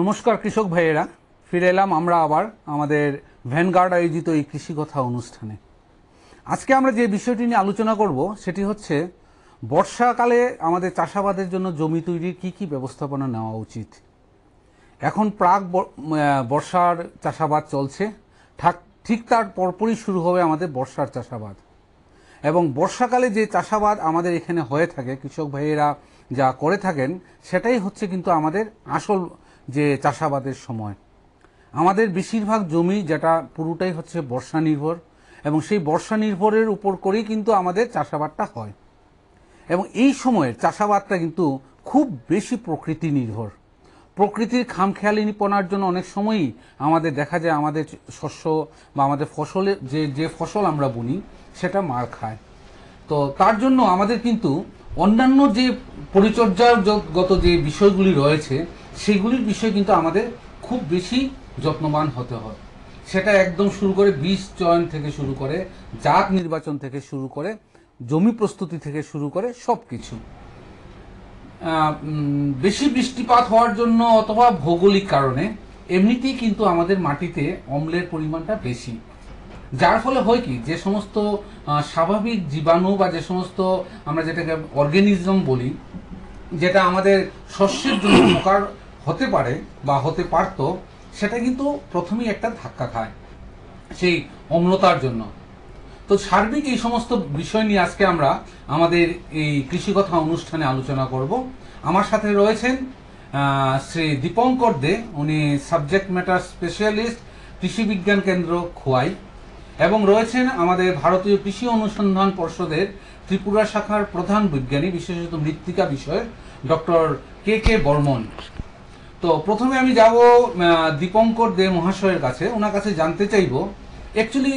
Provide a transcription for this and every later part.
নমস্কার কৃষক ভাইয়েরা ফিরে এলাম আমরা আবার আমাদের ভ্যানগার্ড আয়োজিত এই কৃষিকথা অনুষ্ঠানে আজকে আমরা যে বিষয়টি নিয়ে আলোচনা করব সেটি হচ্ছে বর্ষাকালে আমাদের চাষাবাদের জন্য জমি তৈরির কি কি ব্যবস্থাপনা নেওয়া উচিত এখন প্রাক বর্ষার চাষাবাদ চলছে ঠিক তার পরপরই শুরু হবে আমাদের বর্ষার চাষাবাদ এবং বর্ষাকালে যে চাষাবাদ আমাদের এখানে হয়ে থাকে কৃষক ভাইয়েরা যা করে থাকেন সেটাই হচ্ছে কিন্তু আমাদের আসল যে চাষাবাদের সময় আমাদের বেশিরভাগ জমি যেটা পুরোটাই হচ্ছে বর্ষা নির্ভর এবং সেই বর্ষা নির্ভরের উপর করেই কিন্তু আমাদের চাষাবাদটা হয় এবং এই সময়ের চাষাবাদটা কিন্তু খুব বেশি প্রকৃতি নির্ভর প্রকৃতির খামখেয়ালিপনার জন্য অনেক সময়ই আমাদের দেখা যায় আমাদের শস্য বা আমাদের ফসলের যে যে ফসল আমরা বুনি সেটা মার খায় তো তার জন্য আমাদের কিন্তু অন্যান্য যে পরিচর্যাগত যে বিষয়গুলি রয়েছে সেগুলির বিষয়ে কিন্তু আমাদের খুব বেশি যত্নবান হতে হয় সেটা একদম শুরু করে বীজ চয়ন থেকে শুরু করে জাত নির্বাচন থেকে শুরু করে জমি প্রস্তুতি থেকে শুরু করে সব কিছু বেশি বৃষ্টিপাত হওয়ার জন্য অথবা ভৌগোলিক কারণে এমনিতেই কিন্তু আমাদের মাটিতে অম্লের পরিমাণটা বেশি যার ফলে হয় কি যে সমস্ত স্বাভাবিক জীবাণু বা যে সমস্ত আমরা যেটাকে অর্গানিজম বলি যেটা আমাদের শস্যের জন্য উপকার হতে পারে বা হতে পারত সেটা কিন্তু প্রথমেই একটা ধাক্কা খায় সেই অম্লতার জন্য তো সার্বিক এই সমস্ত বিষয় নিয়ে আজকে আমরা আমাদের এই কৃষিকথা অনুষ্ঠানে আলোচনা করব আমার সাথে রয়েছেন শ্রী দীপঙ্কর দে উনি সাবজেক্ট ম্যাটার স্পেশালিস্ট কৃষি বিজ্ঞান কেন্দ্র খোয়াই এবং রয়েছেন আমাদের ভারতীয় কৃষি অনুসন্ধান পর্ষদের ত্রিপুরা শাখার প্রধান বিজ্ঞানী বিশেষত মৃত্তিকা বিষয়ের ডক্টর কে কে বর্মন তো প্রথমে আমি যাব দীপঙ্কর দে মহাশয়ের কাছে ওনার কাছে জানতে চাইব অ্যাকচুয়ালি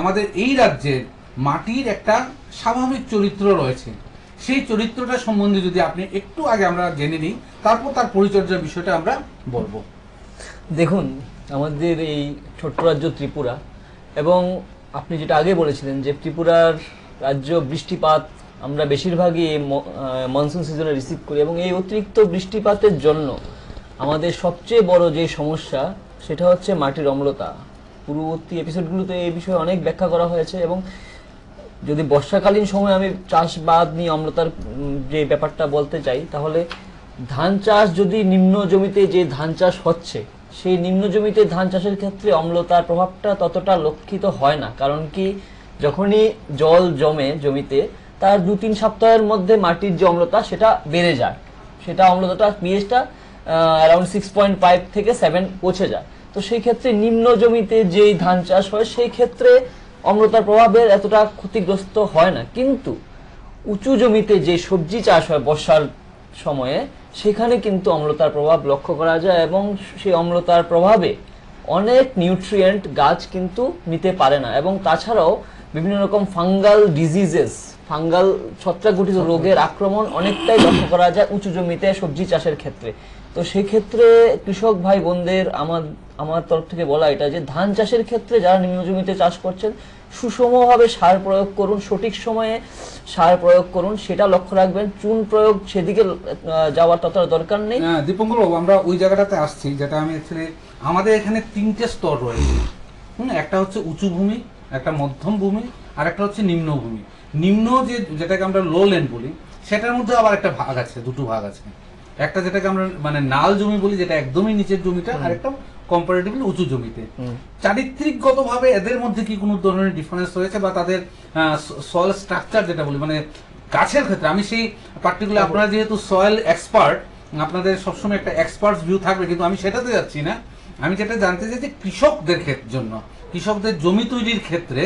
আমাদের এই রাজ্যের মাটির একটা স্বাভাবিক চরিত্র রয়েছে সেই চরিত্রটা সম্বন্ধে যদি আপনি একটু আগে আমরা জেনে নিই তারপর তার পরিচর্যার বিষয়টা আমরা বলবো দেখুন আমাদের এই ছোট্ট রাজ্য ত্রিপুরা এবং আপনি যেটা আগে বলেছিলেন যে ত্রিপুরার রাজ্য বৃষ্টিপাত আমরা বেশিরভাগই মনসুন সিজনে রিসিভ করি এবং এই অতিরিক্ত বৃষ্টিপাতের জন্য আমাদের সবচেয়ে বড় যে সমস্যা সেটা হচ্ছে মাটির অম্লতা পূর্ববর্তী এপিসোডগুলোতে এই বিষয়ে অনেক ব্যাখ্যা করা হয়েছে এবং যদি বর্ষাকালীন সময় আমি চাষবাদ নিয়ে অম্লতার যে ব্যাপারটা বলতে চাই তাহলে ধান চাষ যদি নিম্ন জমিতে যে ধান চাষ হচ্ছে সেই নিম্ন জমিতে ধান চাষের ক্ষেত্রে অম্লতার প্রভাবটা ততটা লক্ষিত হয় না কারণ কি যখনই জল জমে জমিতে তার দু তিন সপ্তাহের মধ্যে মাটির যে অম্লতা সেটা বেড়ে যায় সেটা অম্লতাটা পিএসটা অ্যারাউন্ড সিক্স পয়েন্ট ফাইভ থেকে সেভেন পৌঁছে যায় তো সেই ক্ষেত্রে নিম্ন জমিতে যেই ধান চাষ হয় সেই ক্ষেত্রে অম্লতার প্রভাবের এতটা ক্ষতিগ্রস্ত হয় না কিন্তু উঁচু জমিতে যে সবজি চাষ হয় বর্ষার সময়ে সেখানে কিন্তু অম্লতার প্রভাব লক্ষ্য করা যায় এবং সেই অম্লতার প্রভাবে অনেক নিউট্রিয়েন্ট গাছ কিন্তু নিতে পারে না এবং তাছাড়াও বিভিন্ন রকম ফাঙ্গাল ডিজিজেস ফাঙ্গাল ছত্রাক রোগের আক্রমণ অনেকটাই লক্ষ্য করা যায় উঁচু জমিতে সবজি চাষের ক্ষেত্রে তো সেই ক্ষেত্রে কৃষক ভাই বোনদের আমার আমার তরফ থেকে বলা এটা যে ধান চাষের ক্ষেত্রে যারা নিম্ন জমিতে চাষ করছেন সুষমভাবে সার প্রয়োগ করুন সঠিক সময়ে সার প্রয়োগ করুন সেটা লক্ষ্য রাখবেন চুন প্রয়োগ সেদিকে যাওয়ার তত দরকার নেই হ্যাঁ, দীপঙ্কর আমরা ওই জায়গাটাতে আসছি যেটা আমি অ্যাকচুয়ালি আমাদের এখানে তিনটে স্তর রয়েছে হুম একটা হচ্ছে উঁচু ভূমি একটা মধ্যম ভূমি আর একটা হচ্ছে নিম্নভূমি নিম্ন যে যেটাকে আমরা লো ল্যান্ড বলি সেটার মধ্যে আবার একটা ভাগ আছে দুটো ভাগ আছে একটা যেটাকে আমরা মানে নাল জমি বলি যেটা একদমই নিচের জমিটা আর একটা কম্পারেটিভলি উঁচু জমিতে চারিত্রিকগতভাবে এদের মধ্যে কি কোনো ধরনের ডিফারেন্স রয়েছে বা তাদের সয়েল স্ট্রাকচার যেটা বলি মানে গাছের ক্ষেত্রে আমি সেই পার্টিকুলার আপনারা যেহেতু সয়েল এক্সপার্ট আপনাদের সবসময় একটা এক্সপার্টস ভিউ থাকবে কিন্তু আমি সেটাতে যাচ্ছি না আমি যেটা জানতে চাই যে কৃষকদের জন্য কৃষকদের জমি তৈরির ক্ষেত্রে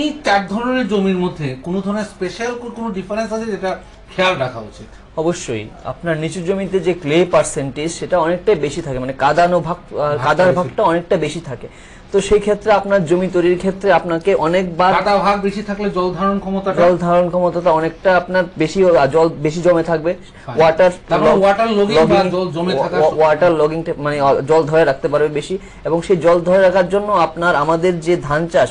এই চার ধরনের জমির মধ্যে কোনো ধরনের স্পেশাল কোনো ডিফারেন্স আছে যেটা খেয়াল রাখা উচিত অবশ্যই আপনার নিচু জমিতে যে ক্লে পার্সেন্টেজ সেটা অনেকটাই বেশি থাকে মানে কাদানো ভাগ কাদার ভাগটা অনেকটা বেশি থাকে তো সেই ক্ষেত্রে আপনার জমি তৈরির ক্ষেত্রে আপনাকে অনেকবার কাদা ভাগ বেশি থাকলে জল ধারণ ক্ষমতা জল ধারণ ক্ষমতাটা অনেকটা আপনার বেশি জল বেশি জমে থাকবে ওয়াটার ওয়াটার লগিং বা জল জমে থাকা ওয়াটার লগিং মানে জল ধরে রাখতে পারবে বেশি এবং সেই জল ধরে রাখার জন্য আপনার আমাদের যে ধান চাষ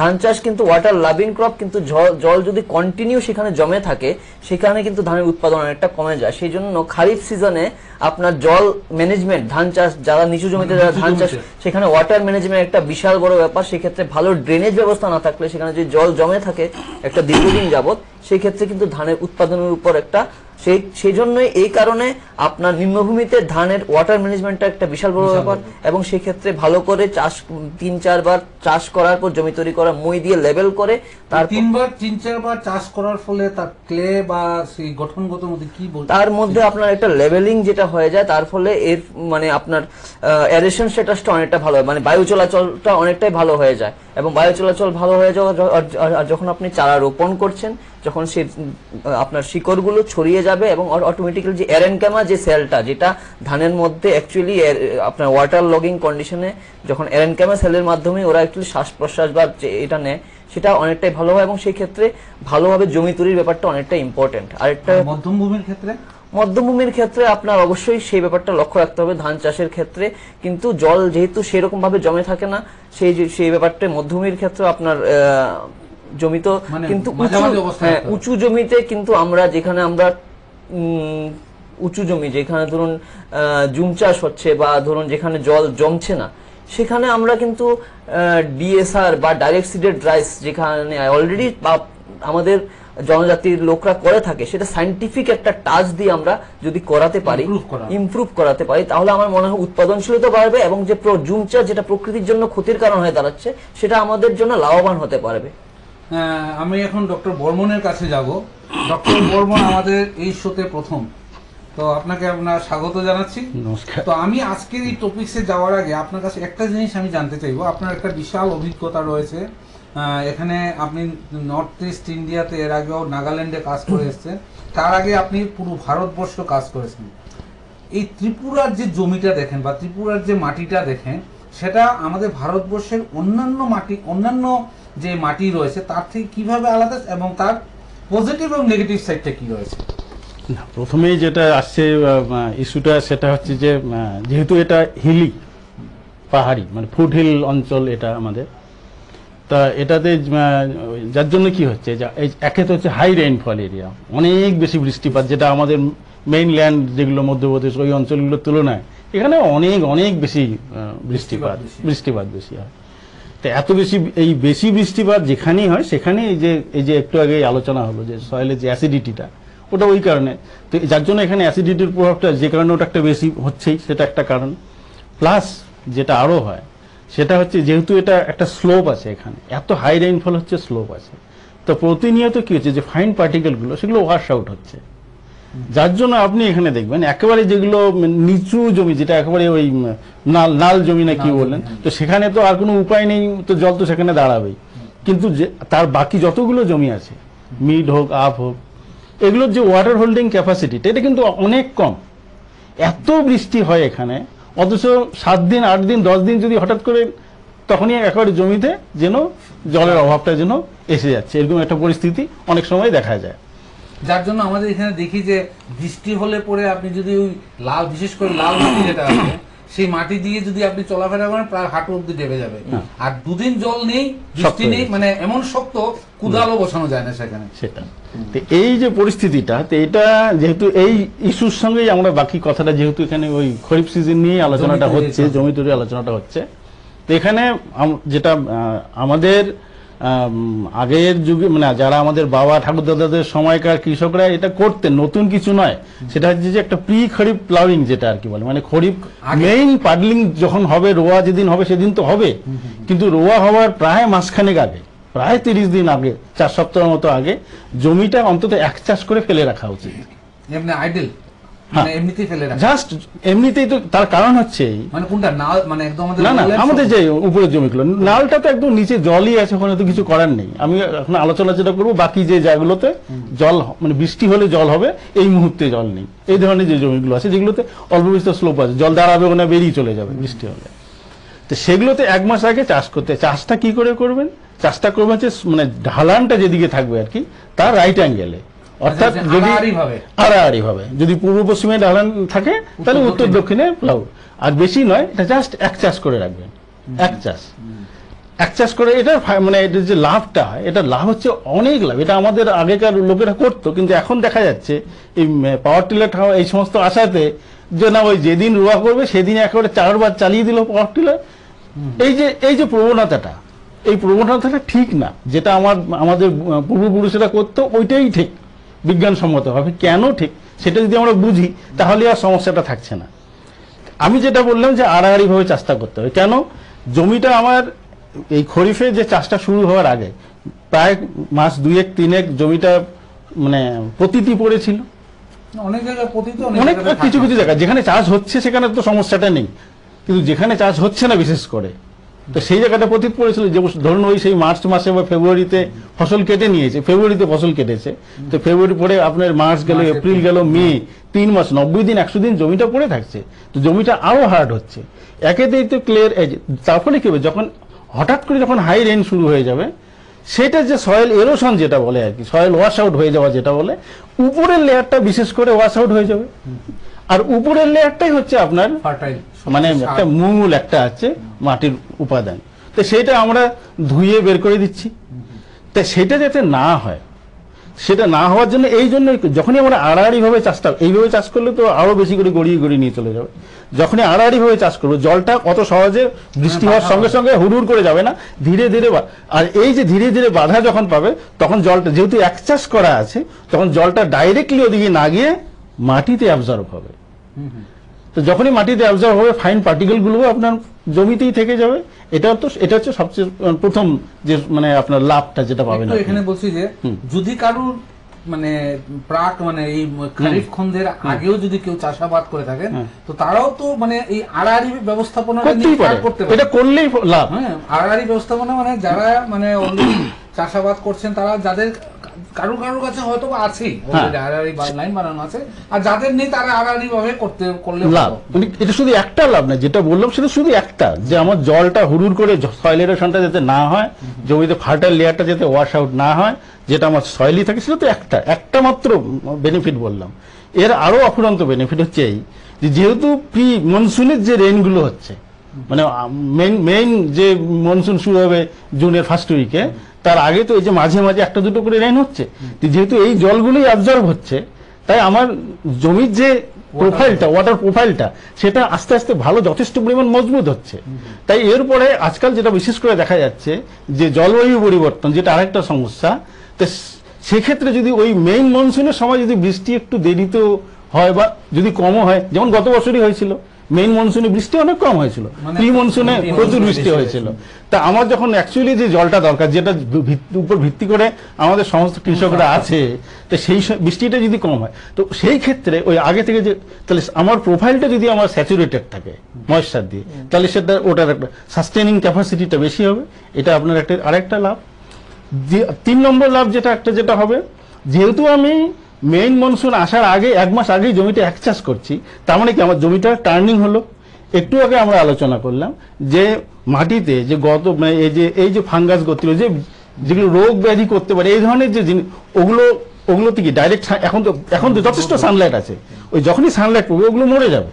ধান চাষ কিন্তু ওয়াটার লাভিং ক্রপ কিন্তু জল যদি কন্টিনিউ সেখানে জমে থাকে সেখানে কিন্তু ধানের উৎপাদন অনেকটা কমে যায় সেই জন্য খারিফ সিজনে আপনার জল ম্যানেজমেন্ট ধান চাষ যারা নিচু জমিতে যারা ধান চাষ সেখানে ওয়াটার ম্যানেজমেন্ট একটা বিশাল বড় ব্যাপার সেক্ষেত্রে ভালো ড্রেনেজ ব্যবস্থা না থাকলে সেখানে যদি জল জমে থাকে একটা দীর্ঘদিন যাবৎ সেক্ষেত্রে কিন্তু ধানের উৎপাদনের উপর একটা সেই সেই জন্যই এই কারণে আপনার নিম্নভূমিতে ধানের ওয়াটার ম্যানেজমেন্টটা একটা বিশাল বড় ব্যাপার এবং সেই ক্ষেত্রে ভালো করে চাষ তিন চারবার চাষ করার পর জমি তৈরি করা মই দিয়ে লেভেল করে তার তিনবার তিন চারবার চাষ করার ফলে তার ক্লে বা সেই গঠনগত মধ্যে কি বলতে তার মধ্যে আপনার একটা লেভেলিং যেটা হয়ে যায় তার ফলে এর মানে আপনার অ্যারেশন স্ট্যাটাসটা অনেকটা ভালো হয় মানে বায়ু চলাচলটা অনেকটাই ভালো হয়ে যায় এবং বায়ু চলাচল ভালো হয়ে যাওয়া যখন আপনি চারা রোপণ করছেন যখন সে আপনার শিকড়গুলো ছড়িয়ে যাবে এবং অটোমেটিক্যালি যে এরেনকামা যে সেলটা যেটা ধানের মধ্যে অ্যাকচুয়ালি আপনার ওয়াটার লগিং কন্ডিশনে যখন এরেনকামা সেলের মাধ্যমে ওরা অ্যাকচুয়ালি শ্বাস প্রশ্বাস বা এটা নেয় সেটা অনেকটাই ভালো হয় এবং সেই ক্ষেত্রে ভালোভাবে জমি তৈরির ব্যাপারটা অনেকটা ইম্পর্টেন্ট আরেকটা মধ্যম ভূমির ক্ষেত্রে মধ্যভূমির ক্ষেত্রে আপনার অবশ্যই সেই ব্যাপারটা লক্ষ্য রাখতে হবে ধান চাষের ক্ষেত্রে কিন্তু জল যেহেতু সেরকমভাবে জমে থাকে না সেই সেই ব্যাপারটা মধ্যভূমির ক্ষেত্রে আপনার জমি তো মানে কিন্তু হ্যাঁ, উঁচু জমিতে কিন্তু আমরা যেখানে আমরা উঁচু জমি যেখানে ধরুন জুম চাষ হচ্ছে বা ধরুন যেখানে জল জমছে না সেখানে আমরা কিন্তু ডিএসআর বা ডাইরেক্ট সিডেড রাইস যেখানে অলরেডি আমাদের জনজাতির লোকরা করে থাকে সেটা সাইন্টিফিক একটা টাচ দিয়ে আমরা যদি করাতে পারি ইমপ্রুভ করাতে পারি তাহলে আমার মনে হয় উৎপাদনশীলতা বাড়বে এবং যে জুমচা যেটা প্রকৃতির জন্য ক্ষতির কারণ হয়ে দাঁড়াচ্ছে সেটা আমাদের জন্য লাভবান হতে পারবে হ্যাঁ, আমি এখন ডক্টর বর্মনের কাছে যাব ডক্টর বর্মন আমাদের এই শোতে প্রথম তো আপনাকে আপনার স্বাগত জানাচ্ছি নমস্কার তো আমি আজকের এই টপিক্সে যাওয়ার আগে আপনার কাছে একটা জিনিস আমি জানতে চাইবো আপনার একটা বিশাল অভিজ্ঞতা রয়েছে এখানে আপনি নর্থ ইস্ট ইন্ডিয়াতে এর আগেও নাগাল্যান্ডে কাজ করে এসছেন তার আগে আপনি পুরো ভারতবর্ষ কাজ করেছেন এই ত্রিপুরার যে জমিটা দেখেন বা ত্রিপুরার যে মাটিটা দেখেন সেটা আমাদের ভারতবর্ষের অন্যান্য মাটি অন্যান্য যে মাটি রয়েছে তার থেকে কিভাবে আলাদা এবং তার পজিটিভ এবং নেগেটিভ সাইডটা কী রয়েছে না প্রথমেই যেটা আসছে ইস্যুটা সেটা হচ্ছে যে যেহেতু এটা হিলি পাহাড়ি মানে ফুট হিল অঞ্চল এটা আমাদের তা এটাতে যার জন্য কি হচ্ছে একে তো হচ্ছে হাই রেইনফল এরিয়া অনেক বেশি বৃষ্টিপাত যেটা আমাদের মেইনল্যান্ড যেগুলো মধ্যপ্রদেশ ওই অঞ্চলগুলোর তুলনায় এখানে অনেক অনেক বেশি বৃষ্টিপাত বৃষ্টিপাত বেশি হয় তো এত বেশি এই বেশি বৃষ্টিপাত যেখানেই হয় সেখানেই এই যে এই যে একটু আগে আলোচনা হলো যে সয়েলের যে অ্যাসিডিটিটা ওটা ওই কারণে তো যার জন্য এখানে অ্যাসিডিটির প্রভাবটা যে কারণে ওটা একটা বেশি হচ্ছেই সেটা একটা কারণ প্লাস যেটা আরও হয় সেটা হচ্ছে যেহেতু এটা একটা স্লোপ আছে এখানে এত হাই রেইনফল হচ্ছে স্লোপ আছে তো প্রতিনিয়ত কি হচ্ছে যে ফাইন পার্টিকেলগুলো সেগুলো ওয়াশ আউট হচ্ছে যার জন্য আপনি এখানে দেখবেন একেবারে যেগুলো নিচু জমি যেটা একেবারে ওই নাল জমি না কি বললেন তো সেখানে তো আর কোনো উপায় নেই তো জল তো সেখানে দাঁড়াবেই কিন্তু তার বাকি যতগুলো জমি আছে মিড হোক আপ হোক এগুলোর যে ওয়াটার হোল্ডিং ক্যাপাসিটিটা এটা কিন্তু অনেক কম এত বৃষ্টি হয় এখানে অথচ সাত দিন আট দিন দশ দিন যদি হঠাৎ করে তখনই একেবারে জমিতে যেন জলের অভাবটা যেন এসে যাচ্ছে এরকম একটা পরিস্থিতি অনেক সময় দেখা যায় যার জন্য আমাদের এখানে দেখি যে বৃষ্টি হলে পরে আপনি যদি ওই লাল বিশেষ করে লাল মাটি যেটা আছে সেই মাটি দিয়ে যদি আপনি চলাফেরা করেন প্রায় হাঁটু অব্দি ডেবে যাবে আর দুদিন জল নেই বৃষ্টি নেই মানে এমন শক্ত কুদালও বসানো যায় না সেখানে সেটা এই যে পরিস্থিতিটা তো এটা যেহেতু এই ইস্যুর সঙ্গেই আমরা বাকি কথাটা যেহেতু এখানে ওই খরিফ সিজন নিয়ে আলোচনাটা হচ্ছে জমি তৈরি আলোচনাটা হচ্ছে তো এখানে যেটা আমাদের আগের যুগে মানে যারা আমাদের বাবা ঠাকুর দাদাদের সময়কার কৃষকরা এটা করতেন নতুন কিছু নয় সেটা হচ্ছে যে একটা প্রি খরিফ প্লাউইং যেটা আর কি বলে মানে খরিফ মেইন পাডলিং যখন হবে রোয়া যেদিন হবে সেদিন তো হবে কিন্তু রোয়া হওয়ার প্রায় মাসখানেক আগে প্রায় তিরিশ দিন আগে চার সপ্তাহের মতো আগে জমিটা অন্তত এক চাষ করে ফেলে রাখা উচিত আইডেল হ্যাঁ। মানে মানে মানে তো একদম নিচে জলই আছে ওখানে তো কিছু করার নেই আমি এখন করবো বাকি যে জায়গাগুলোতে জল মানে বৃষ্টি হলে জল হবে এই মুহূর্তে জল নেই এই ধরনের যে জমিগুলো আছে যেগুলোতে অল্প বিস্তর স্লোপ আছে জল দাঁড়াবে ওখানে বেরিয়ে চলে যাবে বৃষ্টি হলে তো সেগুলোতে এক মাস আগে চাষ করতে চাষটা কি করে করবেন চাষটা করবেন হচ্ছে মানে ঢালানটা যেদিকে থাকবে আর কি তার রাইট অ্যাঙ্গেলে অর্থাৎ আচ্ছা, আচ্ছা, যদি আড়াআড়ি হবে যদি পূর্ব পশ্চিমে ঢালান থাকে তাহলে উত্তর দক্ষিণে প্লাউ আর বেশি নয় এটা জাস্ট এক চাষ করে রাখবেন এক চাষ এক চাষ করে এটা মানে এটার যে লাভটা হয় এটা লাভ হচ্ছে অনেক লাভ এটা আমাদের আগেকার লোকেরা করতো কিন্তু এখন দেখা যাচ্ছে এই পাওয়ার টিলার এই সমস্ত আশাতে যে না ওই যেদিন রোয়া করবে সেদিন একেবারে চারবার চালিয়ে দিল পাওয়ার টিলার এই যে এই যে প্রবণতাটা এই প্রবণতাটা ঠিক না যেটা আমার আমাদের পূর্বপুরুষেরা করতো ওইটাই ঠিক বিজ্ঞানসম্মতভাবে কেন ঠিক সেটা যদি আমরা বুঝি তাহলে আর সমস্যাটা থাকছে না আমি যেটা বললাম যে আড়াআড়িভাবে চাষটা করতে হবে কেন জমিটা আমার এই খরিফে যে চাষটা শুরু হওয়ার আগে প্রায় মাস দুয়েক তিনেক জমিটা মানে পতিতি পড়েছিল অনেক অনেক কিছু কিছু জায়গা যেখানে চাষ হচ্ছে সেখানে তো সমস্যাটা নেই কিন্তু যেখানে চাষ হচ্ছে না বিশেষ করে তো সেই জায়গাটা প্রতীত পড়েছিল যে ধরুন ওই সেই মার্চ মাসে বা ফেব্রুয়ারিতে ফসল কেটে নিয়েছে ফেব্রুয়ারিতে ফসল কেটেছে তো ফেব্রুয়ারি পরে আপনার মার্চ গেল এপ্রিল গেল মে তিন মাস নব্বই দিন একশো দিন জমিটা পড়ে থাকছে তো জমিটা আরও হার্ড হচ্ছে একেতেই তো ক্লিয়ার তারপরে কি হবে যখন হঠাৎ করে যখন হাই রেন শুরু হয়ে যাবে সেটা যে সয়েল এরোশন যেটা বলে আর কি সয়েল ওয়াশ আউট হয়ে যাওয়া যেটা বলে উপরের লেয়ারটা বিশেষ করে ওয়াশ আউট হয়ে যাবে আর উপরের লেয়ারটাই হচ্ছে আপনার ফার্টাইল মানে একটা মূল একটা আছে মাটির উপাদান তো সেটা আমরা ধুয়ে বের করে দিচ্ছি তা সেটা যাতে না হয় সেটা না হওয়ার জন্য এই জন্য যখনই আমরা আড়াআড়িভাবে চাষটা এইভাবে চাষ করলে তো আরও বেশি করে গড়িয়ে গড়িয়ে নিয়ে চলে যাবে যখনই আড়াআড়িভাবে চাষ করবো জলটা অত সহজে বৃষ্টি হওয়ার সঙ্গে সঙ্গে হুড়ুর করে যাবে না ধীরে ধীরে আর এই যে ধীরে ধীরে বাধা যখন পাবে তখন জলটা যেহেতু এক চাষ করা আছে তখন জলটা ডাইরেক্টলি ওদিকে না গিয়ে মাটিতে অ্যাবজর্ব হবে তো যখনই মাটিতে অ্যাবজর্ব হবে ফাইন পার্টিকেলগুলো আপনার জমিতেই থেকে যাবে এটা তো এটা হচ্ছে সবচেয়ে প্রথম যে মানে আপনার লাভটা যেটা পাবেন এখানে বলছি যে যদি কারুর মানে প্রাক মানে এই খারিফ খন্দের আগেও যদি কেউ চাষাবাদ করে থাকে তো তারাও তো মানে এই আড়াআড়ি ব্যবস্থাপনা করতে পারে এটা করলেই লাভ হ্যাঁ আড়াআড়ি ব্যবস্থাপনা মানে যারা মানে চাষাবাদ করছেন তারা যাদের কারোর কারোর কাছে হয়তো আছেই হ্যাঁ। লাইন বানানো আছে আর যাদের নেই তারা আড়াআড়ি ভাবে করতে করলে লাভ মানে এটা শুধু একটা লাভ না যেটা বললাম সেটা শুধু একটা যে আমার জলটা হুড়ুর করে সয়েল এরোশনটা যাতে না হয় জমিতে ফার্টাইল লেয়ারটা যাতে ওয়াশ আউট না হয় যেটা আমার সয়েলি থাকে সেটা তো একটা একটা মাত্র বেনিফিট বললাম এর আরও অফুরন্ত বেনিফিট হচ্ছে এই যেহেতু প্রি মনসুনের যে রেনগুলো হচ্ছে মানে মেইন মেইন যে মনসুন শুরু হবে জুনের ফার্স্ট উইকে তার আগে তো এই যে মাঝে মাঝে একটা দুটো করে লাইন হচ্ছে যেহেতু এই জলগুলোই অবজর্ভ হচ্ছে তাই আমার জমির যে প্রোফাইলটা ওয়াটার প্রোফাইলটা সেটা আস্তে আস্তে ভালো যথেষ্ট পরিমাণ মজবুত হচ্ছে তাই এরপরে আজকাল যেটা বিশেষ করে দেখা যাচ্ছে যে জলবায়ু পরিবর্তন যেটা আরেকটা সমস্যা তো সেক্ষেত্রে যদি ওই মেইন মনসুনের সময় যদি বৃষ্টি একটু দেরিতেও হয় বা যদি কমও হয় যেমন গত বছরই হয়েছিল মেইন মনসুনে বৃষ্টি অনেক কম হয়েছিল মানে প্রি মনসুনে প্রচুর বৃষ্টি হয়েছিল তা আমার যখন অ্যাকচুয়ালি যে জলটা দরকার যেটা উপর ভিত্তি করে আমাদের সমস্ত কৃষকরা আচ্ছা। আছে তো সেই বৃষ্টিটা যদি কম হয় তো সেই ক্ষেত্রে ওই আগে থেকে যে তাহলে আমার প্রোফাইলটা যদি আমার স্যাচুরেটেড থাকে ময়েশ্চার দিয়ে তাহলে সেটা ওটার একটা সাস্টেনিং ক্যাপাসিটিটা বেশি হবে এটা আপনার একটা আরেকটা লাভ তিন নম্বর লাভ যেটা একটা যেটা হবে যেহেতু আমি মেইন মনসুন আসার আগে এক মাস আগেই জমিটা এক চাষ করছি তার মানে কি আমার জমিটা টার্নিং হলো একটু আগে আমরা আলোচনা করলাম যে মাটিতে যে গত মানে এই যে এই যে ফাঙ্গাস গতিল যে যেগুলো রোগ ব্যাধি করতে পারে এই ধরনের যে জিনিস ওগুলো ওগুলোতে কি ডাইরেক্ট এখন তো এখন তো যথেষ্ট সানলাইট আছে ওই যখনই সানলাইট পড়বে ওগুলো মরে যাবে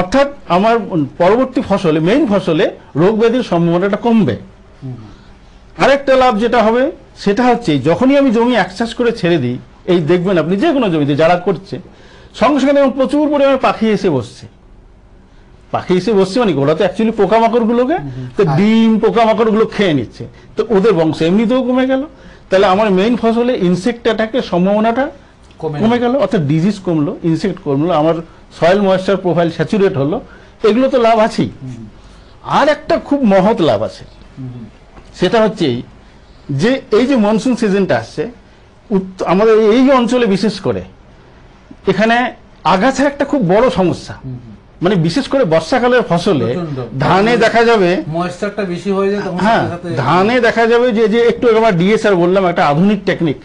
অর্থাৎ আমার পরবর্তী ফসলে মেইন ফসলে রোগ ব্যাধির সম্ভাবনাটা কমবে আরেকটা লাভ যেটা হবে সেটা হচ্ছে যখনই আমি জমি অ্যাক্সেস করে ছেড়ে দিই এই দেখবেন আপনি যে কোনো জমিতে যারা করছে সঙ্গে সঙ্গে দেখবেন প্রচুর পরিমাণে পাখি এসে বসছে পাখি এসে বসছে মানে ওরা তো অ্যাকচুয়ালি পোকামাকড়গুলোকে তো ডিম পোকামাকড়গুলো খেয়ে নিচ্ছে তো ওদের বংশ এমনিতেও কমে গেল তাহলে আমার মেইন ফসলে ইনসেক্ট অ্যাটাকের সম্ভাবনাটা কমে গেল অর্থাৎ ডিজিজ কমলো ইনসেক্ট কমলো আমার সয়েল ময়েশ্চার প্রোফাইল স্যাচুরেট হলো এগুলো তো লাভ আছেই আর একটা খুব মহৎ লাভ আছে সেটা হচ্ছে যে এই যে মনসুন সিজনটা আসছে আমাদের এই অঞ্চলে বিশেষ করে এখানে আগাছা একটা খুব বড় সমস্যা মানে বিশেষ করে বর্ষাকালের ফসলে ধানে দেখা যাবে বেশি হয়ে হ্যাঁ ধানে দেখা যাবে যে যে একটু আমার ডিএসআর বললাম একটা আধুনিক টেকনিক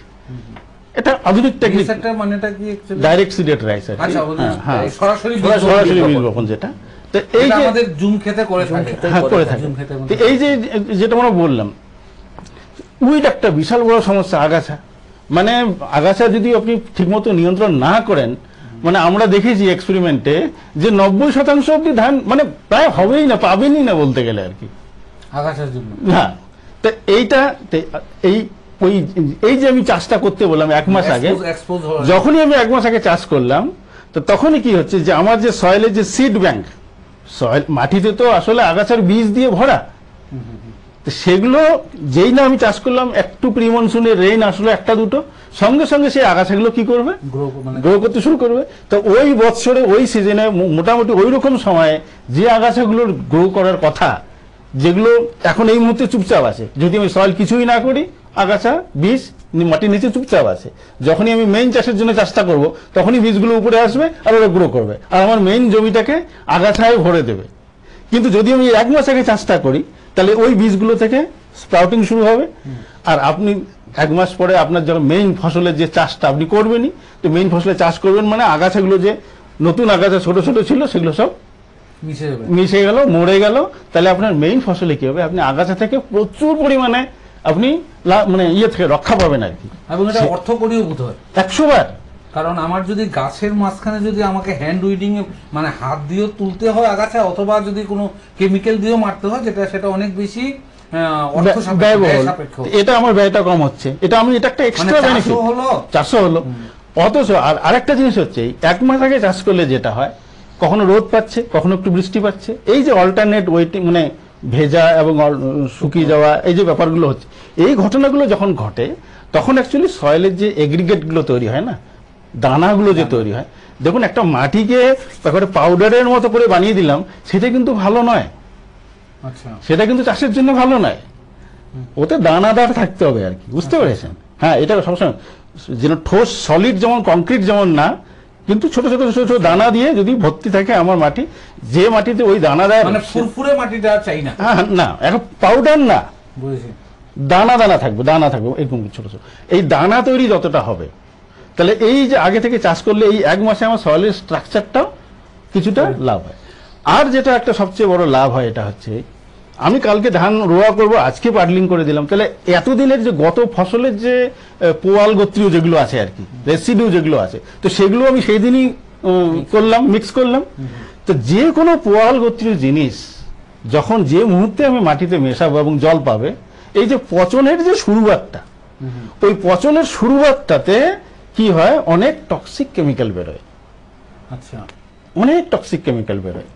এটা আধুনিক টেকনিক মানেটা কি ডাইরেক্ট সিডেট রাইস হ্যাঁ সরাসরি হ্যাঁ। সরাসরি বীজ বপন যেটা তো এই যে আমাদের জুম খেতে করে থাকে হ্যাঁ করে থাকে এই যে যেটা মনে বললাম উইড একটা বিশাল বড় সমস্যা আগাছা মানে আগাছা যদি আপনি ঠিকমতো নিয়ন্ত্রণ না করেন মানে আমরা দেখেছি এক্সপেরিমেন্টে যে নব্বই শতাংশ অব্দি ধান মানে প্রায় হবেই না পাবেনই না বলতে গেলে আর কি আগাছার জন্য হ্যাঁ তো এইটা এই ওই এই যে আমি চাষটা করতে বললাম এক মাস আগে যখনই আমি এক মাস আগে চাষ করলাম তো তখনই কি হচ্ছে যে আমার যে সয়েলের যে সিড ব্যাংক সয়েল মাটিতে তো আসলে আগাছার বীজ দিয়ে ভরা তো সেগুলো যেই না আমি চাষ করলাম একটু প্রিমনসুনের রেইন আসলো একটা দুটো সঙ্গে সঙ্গে সেই আগাছাগুলো কি করবে গ্রো মানে- করতে শুরু করবে তো ওই বৎসরে ওই সিজনে মোটামুটি ওই রকম সময়ে যে আগাছাগুলোর গ্রো করার কথা যেগুলো এখন এই মুহূর্তে চুপচাপ আছে যদি আমি সয়েল কিছুই না করি আগাছা বীজ মাটির নিচে চুপচাপ আছে যখনই আমি মেইন চাষের জন্য চাষটা করব তখনই বীজগুলো উপরে আসবে আর ওরা গ্রো করবে আর আমার মেইন জমিটাকে আগাছায় ভরে দেবে কিন্তু যদি আমি এক মাস আগে চাষটা করি তাহলে ওই বীজগুলো থেকে স্প্রাউটিং শুরু হবে আর আপনি এক মাস পরে আপনার যখন মেইন ফসলের যে চাষটা আপনি করবেনই তো মেইন ফসলে চাষ করবেন মানে আগাছাগুলো যে নতুন আগাছা ছোট ছোট ছিল সেগুলো সব মিশে গেল মরে গেল তাহলে আপনার মেইন ফসলে কি হবে আপনি আগাছা থেকে প্রচুর পরিমাণে আপনি মানে ইয়ে থেকে রক্ষা পাবেন আর কি এবং একশো বার কারণ আমার যদি গাছের মাঝখানে যদি আমাকে হ্যান্ড উইডিংয়ে মানে হাত দিয়েও তুলতে হয় আগাছা অথবা যদি কোনো কেমিক্যাল দিয়েও মারতে হয় যেটা সেটা অনেক বেশি এটা আমার ব্যয়টা কম হচ্ছে এটা আমি এটা একটা এক্সট্রা মানে বেনিফিট হলো চাষও হলো অথচ আর আরেকটা জিনিস হচ্ছে এক মাস আগে চাষ করলে যেটা হয় কখনো রোদ পাচ্ছে কখনো একটু বৃষ্টি পাচ্ছে এই যে অল্টারনেট ওয়েটিং মানে ভেজা এবং শুকিয়ে যাওয়া এই যে ব্যাপারগুলো হচ্ছে এই ঘটনাগুলো যখন ঘটে তখন অ্যাকচুয়ালি সয়েলের যে এগ্রিগেটগুলো তৈরি হয় না দানাগুলো যে তৈরি হয় দেখুন একটা মাটিকে একবারে পাউডারের মতো করে বানিয়ে দিলাম সেটা কিন্তু ভালো নয় আচ্ছা। সেটা কিন্তু চাষের জন্য ভালো নয় ওতে দানাদার থাকতে হবে আর কি বুঝতে আচ্ছা। পেরেছেন হ্যাঁ এটা সবসময় যেন ঠোস সলিড যেমন কংক্রিট যেমন না কিন্তু ছোট ছোট ছোট ছোট দানা দিয়ে যদি ভর্তি থাকে আমার মাটি যে মাটিতে ওই দানা দেয় মানে ফুরফুরে মাটিটা চাই না হ্যাঁ না এখন পাউডার না দানা দানা থাকবে দানা থাকবে এরকম ছোট ছোট এই দানা তৈরি যতটা হবে তাহলে এই যে আগে থেকে চাষ করলে এই এক মাসে আমার সয়েলের স্ট্রাকচারটাও কিছুটা লাভ হয় আর যেটা একটা সবচেয়ে বড় লাভ হয় এটা হচ্ছে আমি কালকে ধান রোয়া করব আজকে পাডলিং করে দিলাম তাহলে এতদিনের যে গত ফসলের যে পোয়াল গোত্রীয় যেগুলো আছে আর কি রেসিডিও যেগুলো আছে তো সেগুলো আমি সেই দিনই করলাম মিক্স করলাম তো যে কোনো পোয়াল গোত্রীয় জিনিস যখন যে মুহূর্তে আমি মাটিতে মেশাবো এবং জল পাবে এই যে পচনের যে শুরুয়াতটা ওই পচনের শুরুয়াতটাতে কি হয় অনেক টক্সিক কেমিক্যাল বেরোয় আচ্ছা অনেক টক্সিক কেমিক্যাল বেরোয়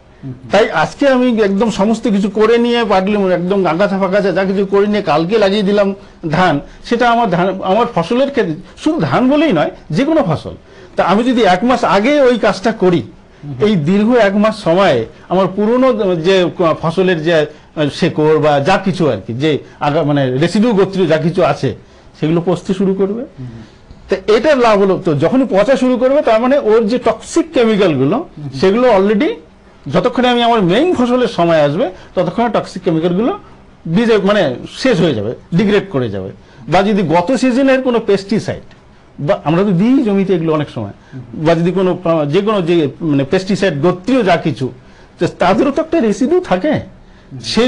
তাই আজকে আমি একদম সমস্ত কিছু করে নিয়ে পারলাম একদম আগাছা ফাগাছা যা কিছু করে নিয়ে কালকে লাগিয়ে দিলাম ধান সেটা আমার ধান আমার ফসলের ক্ষেত্রে শুধু ধান বলেই নয় যে কোনো ফসল তা আমি যদি এক মাস আগে ওই কাজটা করি এই দীর্ঘ এক মাস সময়ে আমার পুরনো যে ফসলের যে শেকড় বা যা কিছু আর কি যে আগা মানে রেসিডিউ গোত্রীয় যা কিছু আছে সেগুলো পচতে শুরু করবে তো এটার লাভ হলো তো যখনই পচা শুরু করবে তার মানে ওর যে টক্সিক কেমিক্যালগুলো সেগুলো অলরেডি যতক্ষণে আমি আমার মেইন ফসলের সময় আসবে ততক্ষণে টক্সিক কেমিক্যাল গুলো মানে শেষ হয়ে যাবে ডিগ্রেড করে যাবে বা যদি গত সিজনের কোনো পেস্টিসাইড বা আমরা তো দিই জমিতে এগুলো অনেক সময় বা যদি কোনো যে কোনো যে মানে পেস্টিসাইড গোত্রীয় যা কিছু তাদেরও তো একটা রেসিডিউ থাকে সেই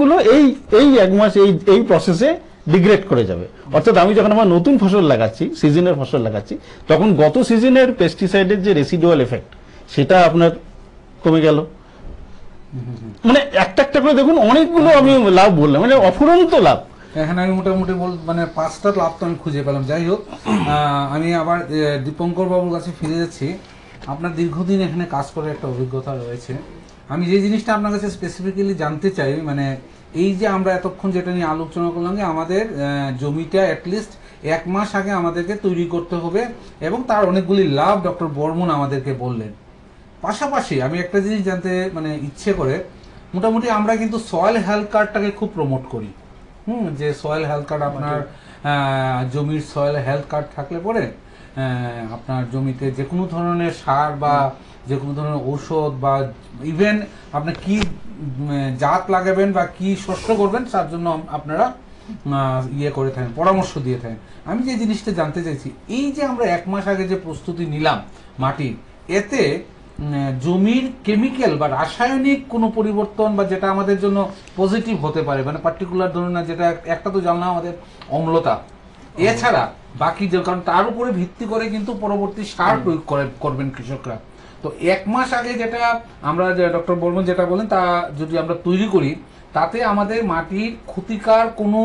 গুলো এই এই এক মাস এই এই প্রসেসে ডিগ্রেড করে যাবে অর্থাৎ আমি যখন আমার নতুন ফসল লাগাচ্ছি সিজনের ফসল লাগাচ্ছি তখন গত সিজনের পেস্টিসাইডের যে রেসিডুয়াল এফেক্ট সেটা আপনার কমে গেল মানে একটা একটা করে দেখুন অনেকগুলো আমি লাভ বললাম মানে অফুরন্ত লাভ এখানে আমি মোটামুটি বল মানে পাঁচটা লাভ তো আমি খুঁজে পেলাম যাই হোক আমি আবার দীপঙ্কর বাবুর কাছে ফিরে যাচ্ছি আপনার দীর্ঘদিন এখানে কাজ করার একটা অভিজ্ঞতা রয়েছে আমি যে জিনিসটা আপনার কাছে স্পেসিফিক্যালি জানতে চাই মানে এই যে আমরা এতক্ষণ যেটা নিয়ে আলোচনা করলাম যে আমাদের জমিটা অ্যাটলিস্ট এক মাস আগে আমাদেরকে তৈরি করতে হবে এবং তার অনেকগুলি লাভ ডক্টর বর্মন আমাদেরকে বললেন পাশাপাশি আমি একটা জিনিস জানতে মানে ইচ্ছে করে মোটামুটি আমরা কিন্তু সয়েল হেলথ কার্ডটাকে খুব প্রমোট করি হুম যে সয়েল হেলথ কার্ড আপনার জমির সয়েল হেলথ কার্ড থাকলে পরে আপনার জমিতে যে কোনো ধরনের সার বা যে কোনো ধরনের ঔষধ বা ইভেন আপনি কি জাত লাগাবেন বা কি শস্য করবেন তার জন্য আপনারা ইয়ে করে থাকেন পরামর্শ দিয়ে থাকেন আমি যে জিনিসটা জানতে চাইছি এই যে আমরা এক মাস আগে যে প্রস্তুতি নিলাম মাটির এতে জমির কেমিক্যাল বা রাসায়নিক কোনো পরিবর্তন বা যেটা আমাদের জন্য পজিটিভ হতে পারে মানে পার্টিকুলার ধরুন না যেটা একটা তো জানলাম আমাদের অম্লতা এছাড়া বাকি যে কারণ তার উপরে ভিত্তি করে কিন্তু পরবর্তী সার প্রয়োগ করে করবেন কৃষকরা তো এক মাস আগে যেটা আমরা ডক্টর বলবেন যেটা বলেন তা যদি আমরা তৈরি করি তাতে আমাদের মাটির ক্ষতিকার কোনো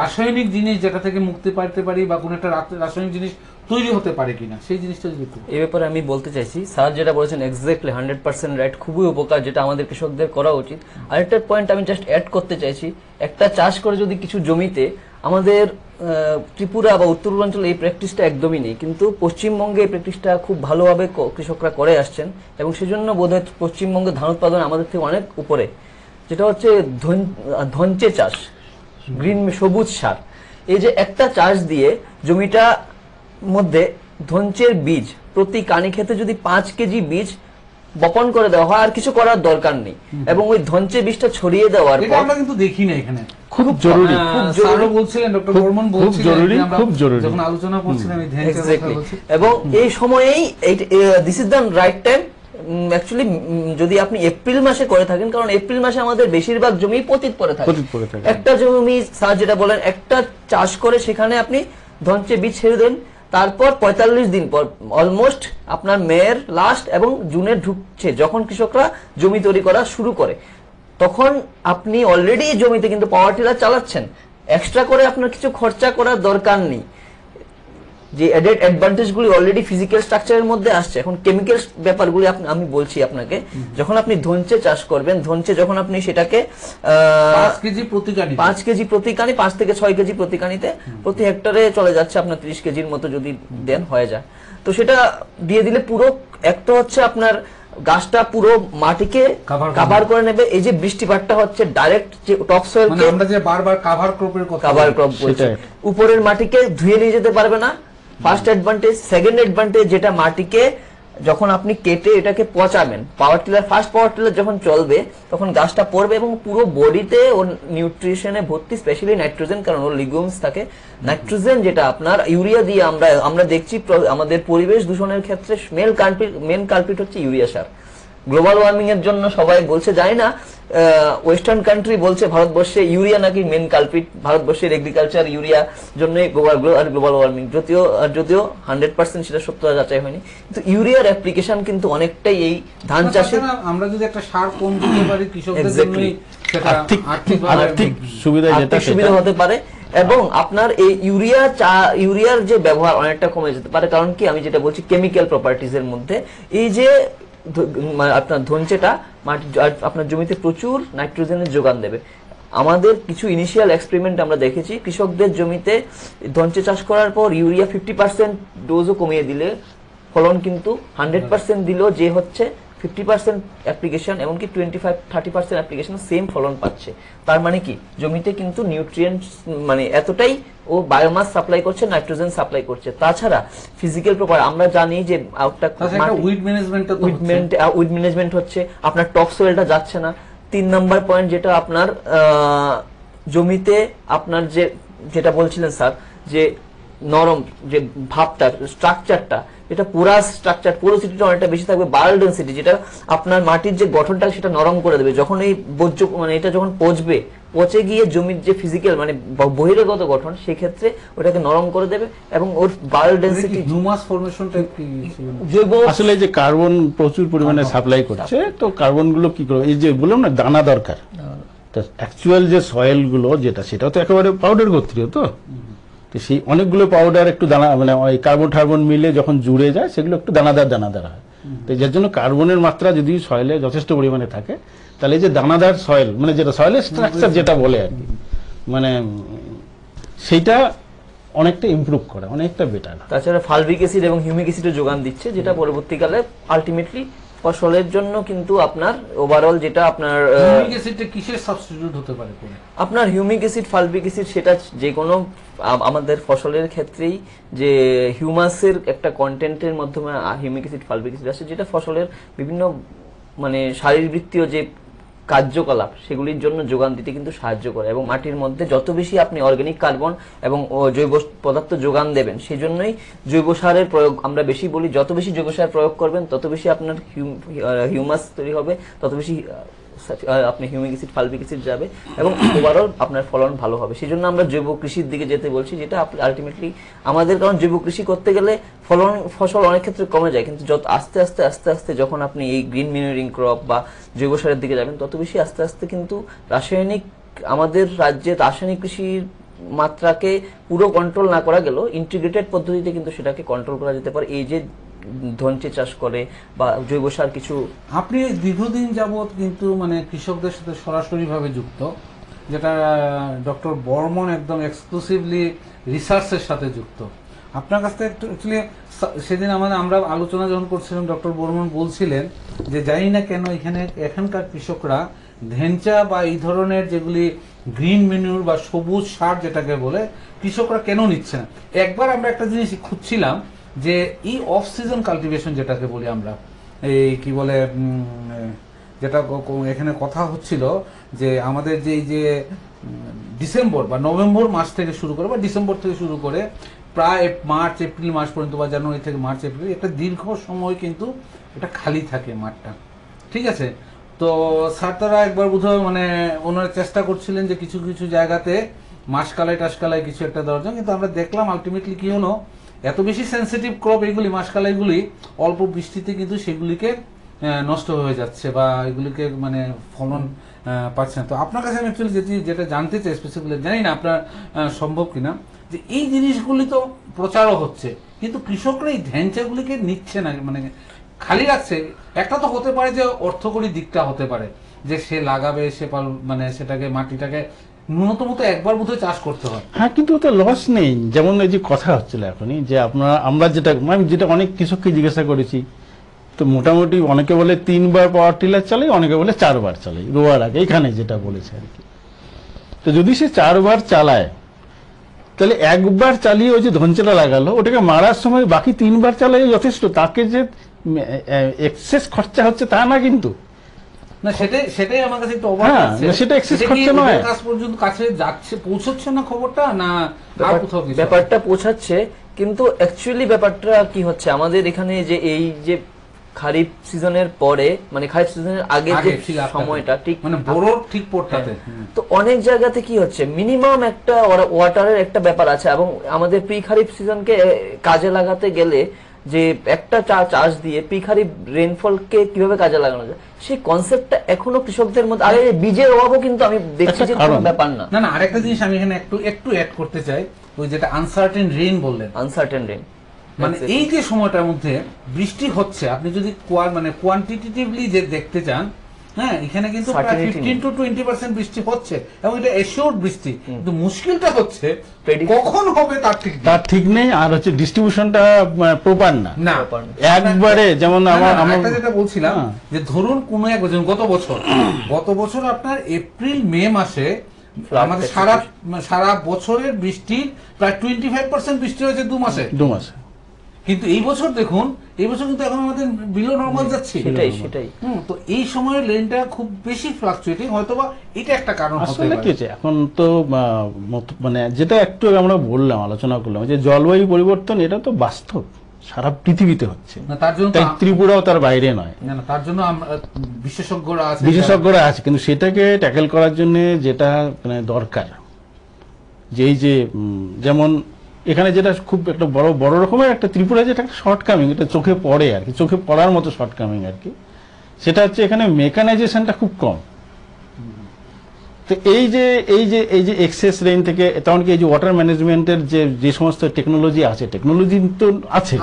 রাসায়নিক জিনিস যেটা থেকে মুক্তি পাইতে পারি বা কোনো একটা রাসায়নিক জিনিস তৈরি হতে পারে কিনা সেই জিনিসটা যদি এ ব্যাপারে আমি বলতে চাইছি স্যার যেটা বলেছেন এক্স্যাক্টলি হান্ড্রেড পার্সেন্ট রাইট খুবই উপকার যেটা আমাদের কৃষকদের করা উচিত আরেকটা পয়েন্ট আমি জাস্ট অ্যাড করতে চাইছি একটা চাষ করে যদি কিছু জমিতে আমাদের ত্রিপুরা বা উত্তর পূর্বাঞ্চলে এই প্র্যাকটিসটা একদমই নেই কিন্তু পশ্চিমবঙ্গে এই প্র্যাকটিসটা খুব ভালোভাবে কৃষকরা করে আসছেন এবং সেজন্য বোধহয় পশ্চিমবঙ্গে ধান উৎপাদন আমাদের থেকে অনেক উপরে যেটা হচ্ছে ধঞ্চে চাষ গ্রিন সবুজ সার এই যে একটা চাষ দিয়ে জমিটা মধ্যে ধঞ্চের বীজ প্রতি কানি খেতে যদি পাঁচ কেজি বীজ বপন করে দেওয়া হয় আর কিছু করার দরকার নেই এবং ওই ধঞ্চে বীজটা ছড়িয়ে দেওয়ার পর আমরা কিন্তু দেখি না এখানে খুব জরুরি খুব জরুরি খুব জরুরি এবং এই সময়েই this is the right time actually যদি আপনি এপ্রিল মাসে করে থাকেন কারণ এপ্রিল মাসে আমাদের বেশিরভাগ জমি পতিত পরে থাকে একটা জমি স্যার যেটা বলেন একটা চাষ করে সেখানে আপনি ধনচে বীজ ছেড়ে দেন তারপর পঁয়তাল্লিশ দিন পর অলমোস্ট আপনার মেয়ের লাস্ট এবং জুনে ঢুকছে যখন কৃষকরা জমি তৈরি করা শুরু করে তখন আপনি অলরেডি জমিতে কিন্তু পাওয়ার টিলার চালাচ্ছেন এক্সট্রা করে আপনার কিছু খরচা করার দরকার নেই যে অ্যাডেড অ্যাডভান্টেজগুলি অলরেডি ফিজিক্যাল স্ট্রাকচারের মধ্যে আসছে এখন কেমিক্যাল ব্যাপারগুলি আমি বলছি আপনাকে যখন আপনি ধনচে চাষ করবেন ধনচে যখন আপনি সেটাকে পাঁচ কেজি প্রতি কানি পাঁচ থেকে ছয় কেজি প্রতি কানিতে প্রতি হেক্টরে চলে যাচ্ছে আপনার ত্রিশ কেজির মতো যদি দেন হয়ে যায় তো সেটা দিয়ে দিলে পুরো এক তো হচ্ছে আপনার গাছটা পুরো মাটিকে কাভার করে নেবে এই যে বৃষ্টিপাতটা হচ্ছে ডাইরেক্ট যে টপ সয়েল মানে কে আমরা যে বারবার কাভার ক্রপের কথা কাভার ক্রপ বলছি উপরের মাটিকে ধুয়ে নিয়ে যেতে পারবে না ফার্স্ট অ্যাডভান্টেজ সেকেন্ড অ্যাডভান্টেজ যেটা মাটিকে যখন আপনি কেটে এটাকে পচাবেন power tiller first power tiller যখন চলবে তখন গাছটা পড়বে এবং পুরো বডিতে ওর নিউট্রিশনে ভর্তি স্পেশালি নাইট্রোজেন কারণ ওর লিগুমস থাকে নাইট্রোজেন যেটা আপনার ইউরিয়া দিয়ে আমরা আমরা দেখছি আমাদের পরিবেশ দূষণের ক্ষেত্রে মেন কার্পিট মেন কার্পিট হচ্ছে ইউরিয়া সার গ্লোবাল ওয়ার্মিং এর জন্য সবাই বলছে যায় না ওয়েস্টার্ন কান্ট্রি বলছে ভারতবর্ষে ইউরিয়া নাকি মেন কালপিট ভারতবর্ষের এগ্রিকালচার ইউরিয়া জন্য গ্লোবাল ওয়ার্মিং যদিও যদিও হান্ড্রেড পার্সেন্ট সেটা সত্য যাচাই হয়নি কিন্তু ইউরিয়ার অ্যাপ্লিকেশন কিন্তু অনেকটাই এই ধান আচ্ছা, চাষে আমরা যদি একটা সার কম দিতে পারি কৃষকদের জন্য আর্থিক সুবিধা যেটা সুবিধা হতে পারে এবং আপনার এই ইউরিয়া চা ইউরিয়ার যে ব্যবহার অনেকটা কমে যেতে পারে কারণ কি আমি যেটা বলছি কেমিক্যাল প্রপার্টিজ এর মধ্যে এই যে মানে আপনার ধনচেটা মাটি আপনার জমিতে প্রচুর নাইট্রোজেনের যোগান দেবে আমাদের কিছু ইনিশিয়াল এক্সপেরিমেন্ট আমরা দেখেছি কৃষকদের জমিতে ধনচে চাষ করার পর ইউরিয়া ফিফটি পার্সেন্ট ডোজও কমিয়ে দিলে ফলন কিন্তু হান্ড্রেড পার্সেন্ট দিলেও যে হচ্ছে ফিফটি পার্সেন্ট অ্যাপ্লিকেশন এমনকি twenty five thirty percent application same ফলন পাচ্ছে তার মানে কি জমিতে কিন্তু নিউট্রিয়েন্টস মানে এতটাই ও বায়োমাস সাপ্লাই করছে নাইট্রোজেন সাপ্লাই করছে তাছাড়া ফিজিক্যাল প্রপার আমরা জানি যে একটা উইড ম্যানেজমেন্ট উইড ম্যানেজমেন্ট হচ্ছে আপনার টপ সোয়েলটা যাচ্ছে না তিন নম্বর পয়েন্ট যেটা আপনার জমিতে আপনার যে যেটা বলছিলেন স্যার যে নরম যে ভাবটা স্ট্রাকচারটা এটা পুরা স্ট্রাকচার পুরো সিটিটা অনেকটা বেশি থাকবে বার্ল ডেন্সিটি যেটা আপনার মাটির যে গঠনটা সেটা নরম করে দেবে যখন এই বর্জ্য মানে এটা যখন পচবে পচে গিয়ে জমির যে ফিজিক্যাল মানে বহিরাগত গঠন সেক্ষেত্রে ওটাকে নরম করে দেবে এবং ওর বায়ো ডেন্সিটি হিউমাস ফর্মেশনটা কি ইয়ে জৈব আসলে যে কার্বন প্রচুর পরিমাণে সাপ্লাই আচ্ছা। করছে তো কার্বনগুলো কি করবে এই যে বললাম না দানা দরকার অ্যাকচুয়াল যে সয়েলগুলো যেটা সেটাও তো একেবারে পাউডার গোত্রীয় তো তো সেই অনেকগুলো পাউডার একটু দানা মানে ওই কার্বন টার্বন মিলে যখন জুড়ে যায় সেগুলো একটু দানাদার দানাদার হয় তো যার জন্য কার্বনের মাত্রা যদি সয়েলে যথেষ্ট পরিমাণে থাকে তাহলে যে দানাদার সয়েল মানে যেটা সয়েলের স্ট্রাকচার যেটা বলে আর কি মানে সেইটা অনেকটা ইমপ্রুভ করে অনেকটা বেটার তাছাড়া ফালভিক অ্যাসিড এবং হিউমিক অ্যাসিডও যোগান দিচ্ছে যেটা পরবর্তীকালে আলটিমেটলি ফসলের জন্য কিন্তু আপনার ওভারঅল যেটা আপনার হিউমিক অ্যাসিডটা কিসের সাবস্টিটিউট হতে পারে আপনার হিউমিক অ্যাসিড ফালবিক অ্যাসিড সেটা যে কোনো আমাদের ফসলের ক্ষেত্রেই যে হিউমাসের একটা কন্টেন্টের মাধ্যমে হিউমিক অ্যাসিড ফালবিক অ্যাসিড আছে যেটা ফসলের বিভিন্ন মানে শারীরবৃত্তীয় যে কার্যকলাপ সেগুলির জন্য যোগান দিতে কিন্তু সাহায্য করে এবং মাটির মধ্যে যত বেশি আপনি অর্গ্যানিক কার্বন এবং জৈব পদার্থ যোগান দেবেন সেই জন্যই জৈব সারের প্রয়োগ আমরা বেশি বলি যত বেশি জৈব সার প্রয়োগ করবেন তত বেশি আপনার হিউমাস তৈরি হবে তত বেশি আপনি হিউমিক অ্যাসিড ফালবিক অ্যাসিড যাবে এবং ওভারঅল আপনার ফলন ভালো হবে সেই জন্য আমরা জৈব কৃষির দিকে যেতে বলছি যেটা আলটিমেটলি আমাদের কারণ জৈব কৃষি করতে গেলে ফলন ফসল অনেক ক্ষেত্রে কমে যায় কিন্তু যত আস্তে আস্তে আস্তে আস্তে যখন আপনি এই গ্রিন মিনিয়ারিং ক্রপ বা জৈব সারের দিকে যাবেন তত বেশি আস্তে আস্তে কিন্তু রাসায়নিক আমাদের রাজ্যে রাসায়নিক কৃষির মাত্রাকে পুরো কন্ট্রোল না করা গেল ইন্টিগ্রেটেড পদ্ধতিতে কিন্তু সেটাকে কন্ট্রোল করা যেতে পারে এই যে ধনচে চাষ করে বা জৈব সার কিছু আপনি দীর্ঘদিন যাবৎ কিন্তু মানে কৃষকদের সাথে সরাসরিভাবে যুক্ত যেটা ডক্টর বর্মন একদম এক্সক্লুসিভলি রিসার্চের সাথে যুক্ত আপনার কাছ থেকে অ্যাকচুয়ালি সেদিন আমাদের আমরা আলোচনা যখন করছিলাম ডক্টর বর্মন বলছিলেন যে জানি না কেন এখানে এখানকার কৃষকরা ধেনচা বা এই ধরনের যেগুলি গ্রিন মেনুর বা সবুজ সার যেটাকে বলে কৃষকরা কেন নিচ্ছে না একবার আমরা একটা জিনিস খুঁজছিলাম যে এই অফ সিজন কাল্টিভেশন যেটাকে বলি আমরা এই কি বলে যেটা এখানে কথা হচ্ছিল যে আমাদের যে যে ডিসেম্বর বা নভেম্বর মাস থেকে শুরু করে বা ডিসেম্বর থেকে শুরু করে প্রায় মার্চ এপ্রিল মাস পর্যন্ত বা জানুয়ারি থেকে মার্চ এপ্রিল একটা দীর্ঘ সময় কিন্তু এটা খালি থাকে মাঠটা ঠিক আছে তো স্যার তারা একবার বোধহয় মানে ওনারা চেষ্টা করছিলেন যে কিছু কিছু জায়গাতে মাসকালায় টাসকালায় কিছু একটা দেওয়ার জন্য কিন্তু আমরা দেখলাম আলটিমেটলি কী হলো এত বেশি সেন্সিটিভ ক্রপ এগুলি মাসকালাইগুলি অল্প বৃষ্টিতে কিন্তু সেগুলিকে নষ্ট হয়ে যাচ্ছে বা এগুলিকে মানে ফলন পাচ্ছে না তো আপনার কাছে আমি অ্যাকচুয়ালি যেটি যেটা জানতে চাই স্পেসিফিক্যালি জানি না আপনার সম্ভব কিনা যে এই জিনিসগুলি তো প্রচারও হচ্ছে কিন্তু কৃষকরা এই ধ্যানচাগুলিকে নিচ্ছে না মানে খালি রাখছে একটা তো হতে পারে যে অর্থকরী দিকটা হতে পারে যে সে লাগাবে সে মানে সেটাকে মাটিটাকে ন্যূনতম তো একবার বোধহয় চাষ করতে হয় হ্যাঁ কিন্তু ওতে লস নেই যেমন এই যে কথা হচ্ছিল এখনই যে আপনারা আমরা যেটা মানে আমি যেটা অনেক কৃষককে জিজ্ঞাসা করেছি তো মোটামুটি অনেকে বলে তিনবার পাওয়ার টিলার চালাই অনেকে বলে চারবার চালাই রোয়ার আগে এখানে যেটা বলেছে আর কি তো যদি সে চারবার চালায় তাহলে একবার চালিয়ে ওই যে ধনচেরা লাগালো ওটাকে মারার সময় বাকি তিনবার চালাই যথেষ্ট তাকে যে এক্সেস খরচা হচ্ছে তা না কিন্তু কিন্তু ব্যাপারটা কি হচ্ছে আমাদের এখানে যে এই যে খারিফ সিজনের পরে মানে খারিফ সিজনের আগে যে আচ্ছা। সময়টা ঠিক মানে বড় ঠিক পড়তে হ্যাঁ। তো অনেক জায়গাতে কি হচ্ছে মিনিমাম একটা ওয়াটারের একটা ব্যাপার আছে এবং আমাদের প্রি খারিফ সিজনকে কাজে লাগাতে গেলে যে একটা চা চাষ দিয়ে পিখারি রেনফলকে কিভাবে কাজে লাগানো যায় সেই কনসেপ্টটা এখনো কৃষকদের মধ্যে আরে বীজের অভাবও কিন্তু আমি দেখছি যে কোনো ব্যাপার না না না আরেকটা জিনিস আমি এখানে একটু একটু অ্যাড করতে চাই ওই যেটা আনসার্টেন রেইন বললেন আনসার্টেন রেইন মানে এই যে সময়টার মধ্যে বৃষ্টি হচ্ছে আপনি যদি মানে কোয়ান্টিটেটিভলি যে দেখতে চান হ্যাঁ এখানে কিন্তু বৃষ্টি হচ্ছে এবং এটা বৃষ্টি কিন্তু মুশকিলটা হচ্ছে কখন হবে তার ঠিক তার ঠিক নেই আর হচ্ছে ডিস্ট্রিবিউশনটা প্রপার না একবারে যেমন আমার আমরা যেটা বলছিলাম হ্যাঁ। যে ধরুন কোনো এক বছর গত বছর গত বছর আপনার এপ্রিল মে মাসে আমাদের সারা সারা বছরের বৃষ্টির প্রায় টোয়েন্টি ফাইভ পার্সেন্ট বৃষ্টি হয়েছে দু মাসে দু মাসে কিন্তু এই বছর দেখুন এই বছর কিন্তু এখন আমাদের বিলো নর্মাল যাচ্ছে সেটাই সেটাই তো এই সময় লেনটা খুব বেশি ফ্লাকচুয়েটিং হয়তোবা এটা একটা কারণ আসলে কি হচ্ছে এখন তো মানে যেটা একটু আমরা বললাম আলোচনা করলাম যে জলবায়ু পরিবর্তন এটা তো বাস্তব সারা পৃথিবীতে হচ্ছে তার জন্য তাই ত্রিপুরাও তার বাইরে নয় না তার জন্য বিশেষজ্ঞরা আছে বিশেষজ্ঞরা আছে কিন্তু সেটাকে ট্যাকেল করার জন্য যেটা মানে দরকার যেই যে যেমন এখানে যেটা খুব একটা বড় বড় রকমের একটা ত্রিপুরা যেটা একটা শর্টকামিং এটা চোখে পড়ে আর কি চোখে পড়ার মতো শর্টকামিং আর কি সেটা হচ্ছে এখানে মেকানাইজেশনটা খুব কম তো এই যে এই যে এই যে এক্সেস রেঞ্জ থেকে তেমনকি এই যে ওয়াটার ম্যানেজমেন্টের যে যে সমস্ত টেকনোলজি আছে টেকনোলজি তো আছে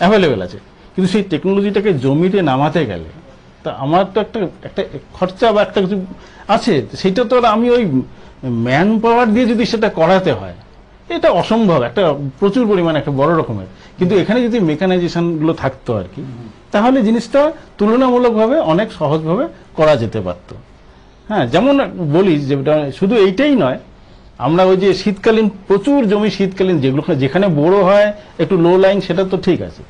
অ্যাভেলেবেল আছে কিন্তু সেই টেকনোলজিটাকে জমিতে নামাতে গেলে তা আমার তো একটা একটা খরচা বা একটা কিছু আছে সেটা তো আমি ওই ম্যান পাওয়ার দিয়ে যদি সেটা করাতে হয় এটা অসম্ভব একটা প্রচুর পরিমাণ একটা বড় রকমের কিন্তু এখানে যদি গুলো থাকতো আর কি তাহলে জিনিসটা তুলনামূলকভাবে অনেক সহজভাবে করা যেতে পারতো হ্যাঁ যেমন বলি যে শুধু এইটাই নয় আমরা ওই যে শীতকালীন প্রচুর জমি শীতকালীন যেগুলো যেখানে বড় হয় একটু লো লাইন সেটা তো ঠিক আছে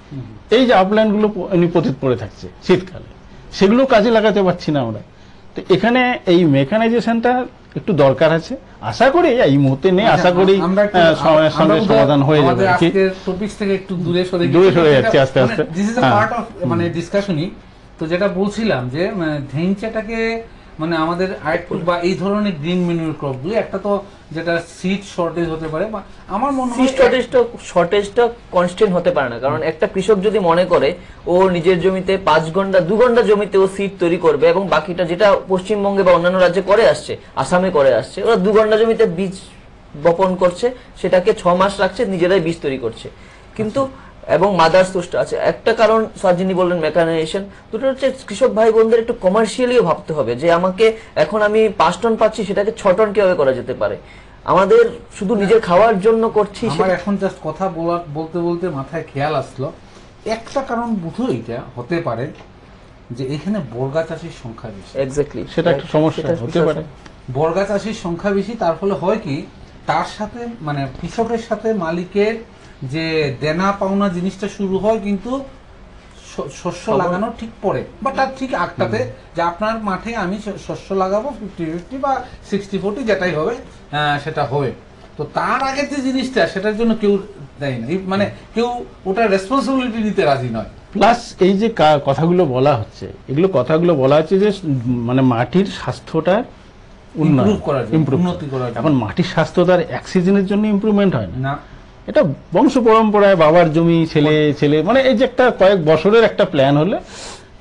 এই যে আপল্যান্ডগুলো পতিত পড়ে থাকছে শীতকালে সেগুলো কাজে লাগাতে পারছি না আমরা তো এখানে এই মেকানাইজেশনটা একটু দরকার আছে আশা করি এই মুহূর্তে নেই আচ্ছা, আশা করি সময়ের সঙ্গে সমাধান হয়ে যাবে আজকের টপিক থেকে একটু দূরে সরে দূরে সরে যাচ্ছে আস্তে মানে আস্তে this is a part of মানে ডিসকাশনই তো যেটা বলছিলাম যে মানে, ঢেঞ্চাটাকে মানে আমাদের আরেকটু বা এই ধরনের গ্রিন মেনুর ক্রপগুলি একটা তো যেটা সিড শর্টেজ হতে পারে বা আমার মনে হয় শর্টেজটা শর্টেজটা কনস্ট্যান্ট হতে পারে না কারণ একটা কৃষক যদি মনে করে ও নিজের জমিতে পাঁচ ঘন্টা দু ঘন্টা জমিতে ও সিড তৈরি করবে এবং বাকিটা যেটা পশ্চিমবঙ্গে বা অন্যান্য রাজ্যে করে আসছে আসামে করে আসছে ওরা দু ঘন্টা জমিতে বীজ বপন করছে সেটাকে ছ মাস রাখছে নিজেরাই বীজ তৈরি করছে কিন্তু এবং মাদার তুষ্ট আছে একটা কারণ স্যার যিনি বললেন মেকানাইজেশন দুটো হচ্ছে কৃষক ভাই বোনদের একটু কমার্শিয়ালিও ভাবতে হবে যে আমাকে এখন আমি পাঁচ টন পাচ্ছি সেটাকে ছ টন কিভাবে করা যেতে পারে আমাদের শুধু নিজের খাওয়ার জন্য করছি আমার এখন জাস্ট কথা বলার বলতে বলতে মাথায় খেয়াল আসলো একটা কারণ বুঝো এটা হতে পারে যে এখানে বর্গা চাষের সংখ্যা বেশি এক্স্যাক্টলি সেটা একটা সমস্যা হতে পারে বর্গা চাষের সংখ্যা বেশি তার ফলে হয় কি তার সাথে মানে কৃষকের সাথে মালিকের যে দেনা পাওনা জিনিসটা শুরু হয় কিন্তু শস্য লাগানো ঠিক পরে বা তার ঠিক আটটাতে যে আপনার মাঠে আমি শস্য লাগাবো ফিফটি ফিফটি বা সিক্সটি ফোর্টি যেটাই হবে সেটা হবে তো তার আগে যে জিনিসটা সেটার জন্য কেউ দেয় না মানে কেউ ওটা রেসপন্সিবিলিটি নিতে রাজি নয় প্লাস এই যে কথাগুলো বলা হচ্ছে এগুলো কথাগুলো বলা হচ্ছে যে মানে মাটির স্বাস্থ্যটা উন্নয়ন ইম্প্রুভ করার এখন মাটির স্বাস্থ্য তার এক সিজনের জন্য ইম্প্রুভমেন্ট হয় না এটা বংশ পরম্পরায় বাবার জমি ছেলে হ্যাঁ। ছেলে মানে এই যে একটা কয়েক বছরের একটা প্ল্যান হলে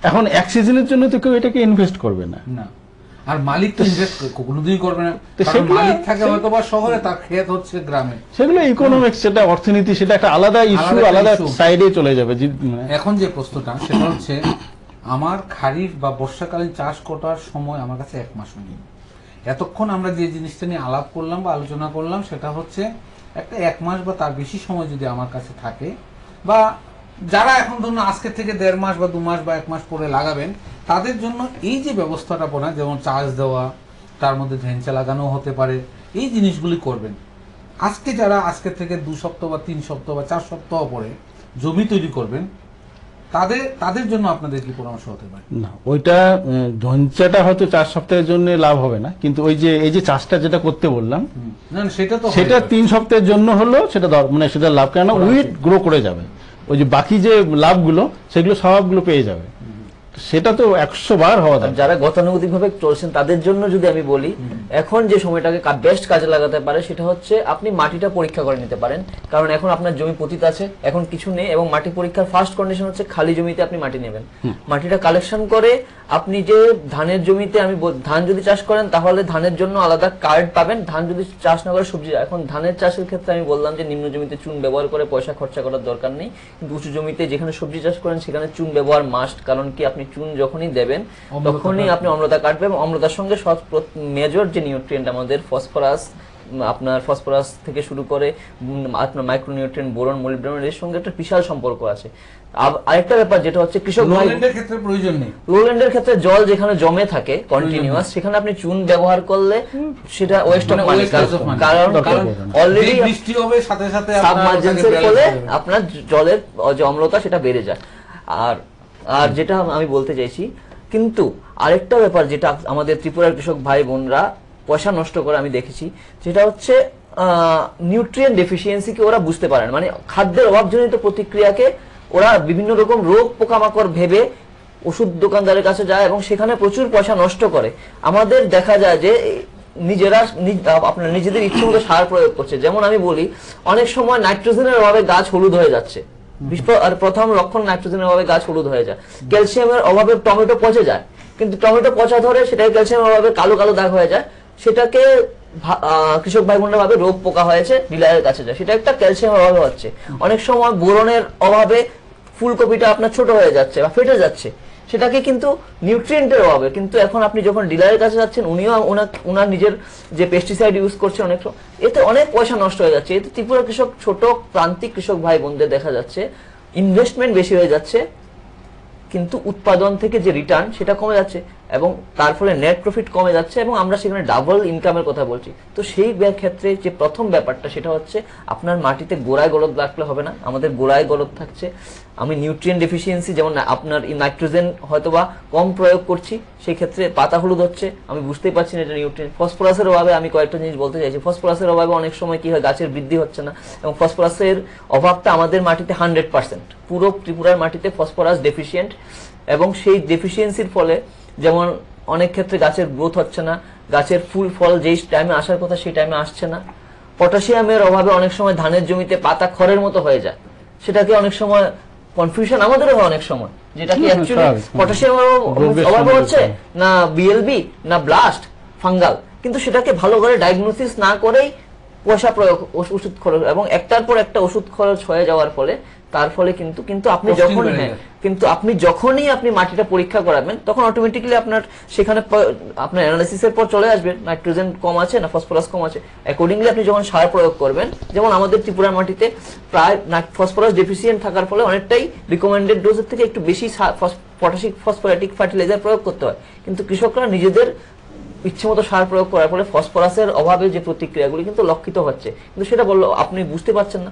এখন এক সিজনের জন্য তো কেউ এটাকে ইনভেস্ট করবে না আর মালিক তো ইনভেস্ট করবে না মালিক থাকে হয়তো বা শহরে তার হচ্ছে গ্রামে সেগুলো সেটা অর্থনীতি সেটা একটা আলাদা ইস্যু আলাদা সাইডে চলে যাবে মানে- এখন যে প্রশ্নটা সেটা হচ্ছে আমার খারিফ বা বর্ষাকালীন চাষ করার সময় আমার কাছে এক মাস নেই এতক্ষণ আমরা যে জিনিসটা নিয়ে আলাপ করলাম বা আলোচনা করলাম সেটা হচ্ছে একটা এক মাস বা তার বেশি সময় যদি আমার কাছে থাকে বা যারা এখন ধরুন আজকে থেকে দেড় মাস বা দু মাস বা এক মাস পরে লাগাবেন তাদের জন্য এই যে ব্যবস্থাটা ব্যবস্থাটাপনা যেমন চার্জ দেওয়া তার মধ্যে ঝেঞ্চা লাগানো হতে পারে এই জিনিসগুলি করবেন আজকে যারা আজকে থেকে দু সপ্তাহ বা তিন সপ্তাহ বা চার সপ্তাহ পরে জমি তৈরি করবেন তাদের তাদের জন্য আপনাদের কি পরামর্শ হতে পারে না ওইটা ধনচাটা হয়তো চার সপ্তাহের জন্য লাভ হবে না কিন্তু ওই যে এই যে চাষটা যেটা করতে বললাম সেটা তো সেটা তিন সপ্তাহের জন্য হলো সেটা মানে সেটা লাভ কেন উইট গ্রো করে যাবে ওই যে বাকি যে লাভগুলো সেগুলো স্বভাবগুলো পেয়ে যাবে সেটা তো একশো বার হওয়া যারা গতানুগতিক ভাবে চলছেন তাদের জন্য যদি আমি বলি এখন যে সময়টাকে বেস্ট কাজে লাগাতে পারে সেটা হচ্ছে আপনি মাটিটা পরীক্ষা করে নিতে পারেন কারণ এখন আপনার জমি পতিত আছে এখন কিছু নেই এবং মাটি পরীক্ষার ফার্স্ট কন্ডিশন হচ্ছে খালি জমিতে আপনি মাটি নেবেন মাটিটা কালেকশন করে আপনি যে ধানের জমিতে আমি ধান যদি চাষ করেন তাহলে ধানের জন্য আলাদা কার্ড পাবেন ধান যদি চাষ না করে সবজি এখন ধানের চাষের ক্ষেত্রে আমি বললাম যে নিম্ন জমিতে চুন ব্যবহার করে পয়সা খরচা করার দরকার নেই কিন্তু উঁচু জমিতে যেখানে সবজি চাষ করেন সেখানে চুন ব্যবহার মাস্ট কারণ কি আপনি চুন যখনই দেবেন তখনই আপনি অম্লতা কাটবে এবং অম্লতার সঙ্গে সব মেজর যে নিউট্রিয়েন্ট আমাদের ফসফরাস আপনার ফসফরাস থেকে শুরু করে আপনার মাইক্রোনিউট্রিয়েন্ট বোরন মোলিবডেনন এর সঙ্গে একটা বিশাল সম্পর্ক আছে আরেকটা ব্যাপার যেটা হচ্ছে কৃষক লোল্যান্ডের ক্ষেত্রে প্রয়োজন নেই লোল্যান্ডের ক্ষেত্রে জল যেখানে জমে থাকে কন্টিনিউয়াস সেখানে আপনি চুন ব্যবহার করলে সেটা ওয়েস্ট অফ মানি কারণ অলরেডি বৃষ্টি হবে সাথে সাথে আপনার আপনার জলের যে অম্লতা সেটা বেড়ে যায় আর আর যেটা আমি বলতে চাইছি কিন্তু আরেকটা ব্যাপার যেটা আমাদের ত্রিপুরার কৃষক ভাই বোনরা পয়সা নষ্ট করে আমি দেখেছি সেটা হচ্ছে নিউট্রিয়েন্ট ডেফিসিয়েন্সিকে ওরা বুঝতে পারে না মানে খাদ্যের অভাবজনিত প্রতিক্রিয়াকে ওরা বিভিন্ন রকম রোগ পোকামাকড় ভেবে ওষুধ দোকানদারের কাছে যায় এবং সেখানে প্রচুর পয়সা নষ্ট করে আমাদের দেখা যায় যে নিজেরা আপনার নিজেদের ইচ্ছে মতো সার প্রয়োগ করছে যেমন আমি বলি অনেক সময় নাইট্রোজেনের অভাবে গাছ হলুদ হয়ে যাচ্ছে আর প্রথম লক্ষণ নাইট্রোজেনের অভাবে গাছ হলুদ হয়ে যায় ক্যালসিয়ামের অভাবে টমেটো পচে যায় কিন্তু টমেটো পচা ধরে সেটাকে ক্যালসিয়ামের অভাবে কালো কালো দাগ হয়ে যায় সেটাকে কৃষক ভাই বোনরা ভাবে রোগ পোকা হয়েছে ডিলারের কাছে যায় সেটা একটা ক্যালসিয়াম অভাবে হচ্ছে অনেক সময় বোরনের অভাবে ফুলকপিটা আপনার ছোট হয়ে যাচ্ছে বা ফেটে যাচ্ছে সেটাকে কিন্তু নিউট্রিয়েন্টের অভাবে কিন্তু এখন আপনি যখন ডিলারের কাছে যাচ্ছেন উনিও ওনার নিজের যে পেস্টিসাইড ইউজ করছেন অনেক এতে অনেক পয়সা নষ্ট হয়ে যাচ্ছে এতে ত্রিপুরা কৃষক ছোট প্রান্তিক কৃষক ভাই বোনদের দেখা যাচ্ছে ইনভেস্টমেন্ট বেশি হয়ে যাচ্ছে কিন্তু উৎপাদন থেকে যে রিটার্ন সেটা কমে যাচ্ছে এবং তার ফলে নেট প্রফিট কমে যাচ্ছে এবং আমরা সেখানে ডাবল ইনকামের কথা বলছি তো সেই ক্ষেত্রে যে প্রথম ব্যাপারটা সেটা হচ্ছে আপনার মাটিতে গোড়ায় গলদ রাখলে হবে না আমাদের গোড়ায় গলদ থাকছে আমি নিউট্রিয়েন ডেফিসিয়েন্সি যেমন আপনার নাইট্রোজেন হয়তোবা কম প্রয়োগ করছি সেই ক্ষেত্রে পাতা হলুদ হচ্ছে আমি বুঝতেই পারছি না এটা নিউট্রিয়েন্ট ফসফরাসের অভাবে আমি কয়েকটা জিনিস বলতে চাইছি ফসফরাসের অভাবে অনেক সময় কী হয় গাছের বৃদ্ধি হচ্ছে না এবং ফসফরাসের অভাবটা আমাদের মাটিতে হান্ড্রেড পার্সেন্ট পুরো ত্রিপুরার মাটিতে ফসফরাস ডেফিসিয়েন্ট এবং সেই ডেফিসিয়েন্সির ফলে যেমন অনেক ক্ষেত্রে গাছের গ্রোথ হচ্ছে না গাছের ফুল ফল যেই টাইমে আসার কথা সেই টাইমে আসছে না পটাশিয়ামের অভাবে অনেক সময় ধানের জমিতে পাতা খড়ের মতো হয়ে যায় সেটাকে অনেক সময় কনফিউশন আমাদেরও হয় অনেক সময় যেটাকে পটাশিয়ামের অভাব হচ্ছে না বিএলবি না ব্লাস্ট ফাঙ্গাল কিন্তু সেটাকে ভালো করে ডায়াগনোসিস না করেই পয়সা প্রয়োগ ওষুধ খরচ এবং একটার পর একটা ওষুধ খরচ হয়ে যাওয়ার ফলে তার ফলে কিন্তু কিন্তু আপনি যখনই হ্যাঁ, কিন্তু আপনি যখনই আপনি মাটিটা পরীক্ষা করাবেন তখন অটোমেটিক্যালি আপনার সেখানে আপনার এর পর চলে আসবেন নাইট্রোজেন কম আছে না ফসফরাস কম আছে অ্যাকর্ডিংলি আপনি যখন সার প্রয়োগ করবেন যেমন আমাদের ত্রিপুরার মাটিতে প্রায় ফসফরাস ডেফিসিয়েন্ট থাকার ফলে অনেকটাই রিকমেন্ডেড ডোজের থেকে একটু বেশি পটাসিক ফসফোরাটিক ফার্টিলাইজার প্রয়োগ করতে হয় কিন্তু কৃষকরা নিজেদের ইচ্ছেমতো সার প্রয়োগ করার ফলে ফসফরাসের অভাবে যে প্রতিক্রিয়াগুলি কিন্তু লক্ষিত হচ্ছে কিন্তু সেটা বললো আপনি বুঝতে পারছেন না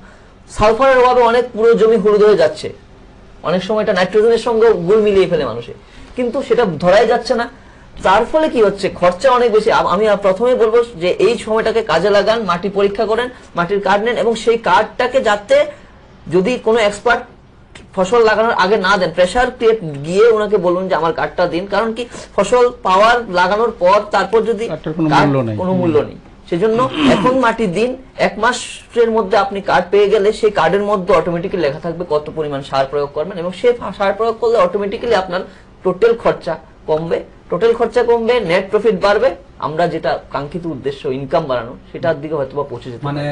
সালফারের অভাবে অনেক পুরো জমি হলুদ হয়ে যাচ্ছে অনেক সময় এটা নাইট্রোজেনের সঙ্গে গুল মিলিয়ে ফেলে মানুষে কিন্তু সেটা ধরাই যাচ্ছে না তার ফলে কি হচ্ছে খরচা অনেক বেশি আমি প্রথমে বলবো যে এই সময়টাকে কাজে লাগান মাটি পরীক্ষা করেন মাটির কার্ড নেন এবং সেই কার্ডটাকে যাতে যদি কোনো এক্সপার্ট ফসল লাগানোর আগে না দেন প্রেশার ক্রিয়েট গিয়ে ওনাকে বলুন যে আমার কার্ডটা দিন কারণ কি ফসল পাওয়ার লাগানোর পর তারপর যদি কোনো মূল্য নেই সেজন্য এখন মাটি দিন এক মাসের মধ্যে আপনি কার্ড পেয়ে গেলে সেই কার্ডের মধ্যে অটোমেটিক্যালি লেখা থাকবে কত পরিমাণ সার প্রয়োগ করবেন এবং সেই সার প্রয়োগ করলে অটোমেটিক্যালি আপনার টোটাল খরচা কমবে টোটাল খরচা কমবে নেট প্রফিট বাড়বে আমরা যেটা কাঙ্ক্ষিত উদ্দেশ্য ইনকাম বাড়ানো সেটার দিকে হয়তো বা পৌঁছে যেতে মানে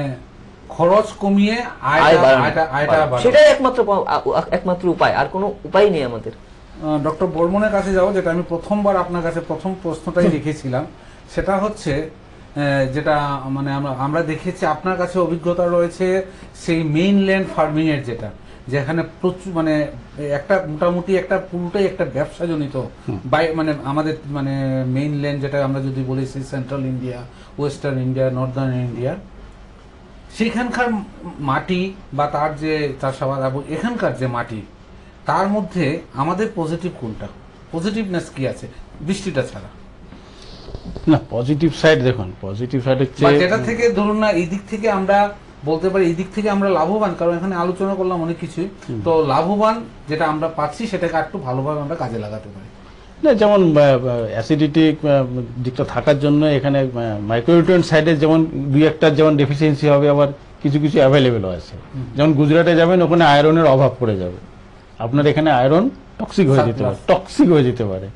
খরচ কমিয়ে আয় বাড়ানো সেটাই একমাত্র একমাত্র উপায় আর কোনো উপায় নেই আমাদের ডক্টর বর্মনের কাছে যাও যেটা আমি প্রথমবার আপনার কাছে প্রথম প্রশ্নটাই রেখেছিলাম সেটা হচ্ছে যেটা মানে আমরা আমরা দেখেছি আপনার কাছে অভিজ্ঞতা রয়েছে সেই মেইনল্যান্ড ফার্মিংয়ের যেটা যেখানে প্রচুর মানে একটা মোটামুটি একটা পুরোটাই একটা ব্যবসা জনিত বাই মানে আমাদের মানে মেইনল্যান্ড যেটা আমরা যদি বলি সেই central India western India northern India সেখানকার মাটি বা তার যে চাষাবাদ এবং এখানকার যে মাটি তার মধ্যে আমাদের পজিটিভ কোনটা পজিটিভনেস কি আছে বৃষ্টিটা ছাড়া না পজিটিভ সাইড দেখুন পজিটিভ সাইড হচ্ছে যেটা থেকে ধরুন না এই দিক থেকে আমরা বলতে পারি এই দিক থেকে আমরা লাভবান কারণ এখানে আলোচনা করলাম অনেক কিছুই তো লাভবান যেটা আমরা পাচ্ছি সেটাকে একটু ভালোভাবে আমরা কাজে লাগাতে পারি না যেমন অ্যাসিডিটি দিকটা থাকার জন্য এখানে মাইক্রোনিউট্রিয়েন্ট সাইডে যেমন দুই একটা যেমন ডেফিসিয়েন্সি হবে আবার কিছু কিছু অ্যাভেলেবেলও আছে যেমন গুজরাটে যাবেন ওখানে আয়রনের অভাব পড়ে যাবে আপনার এখানে আয়রন টক্সিক হয়ে যেতে পারে টক্সিক হয়ে যেতে পারে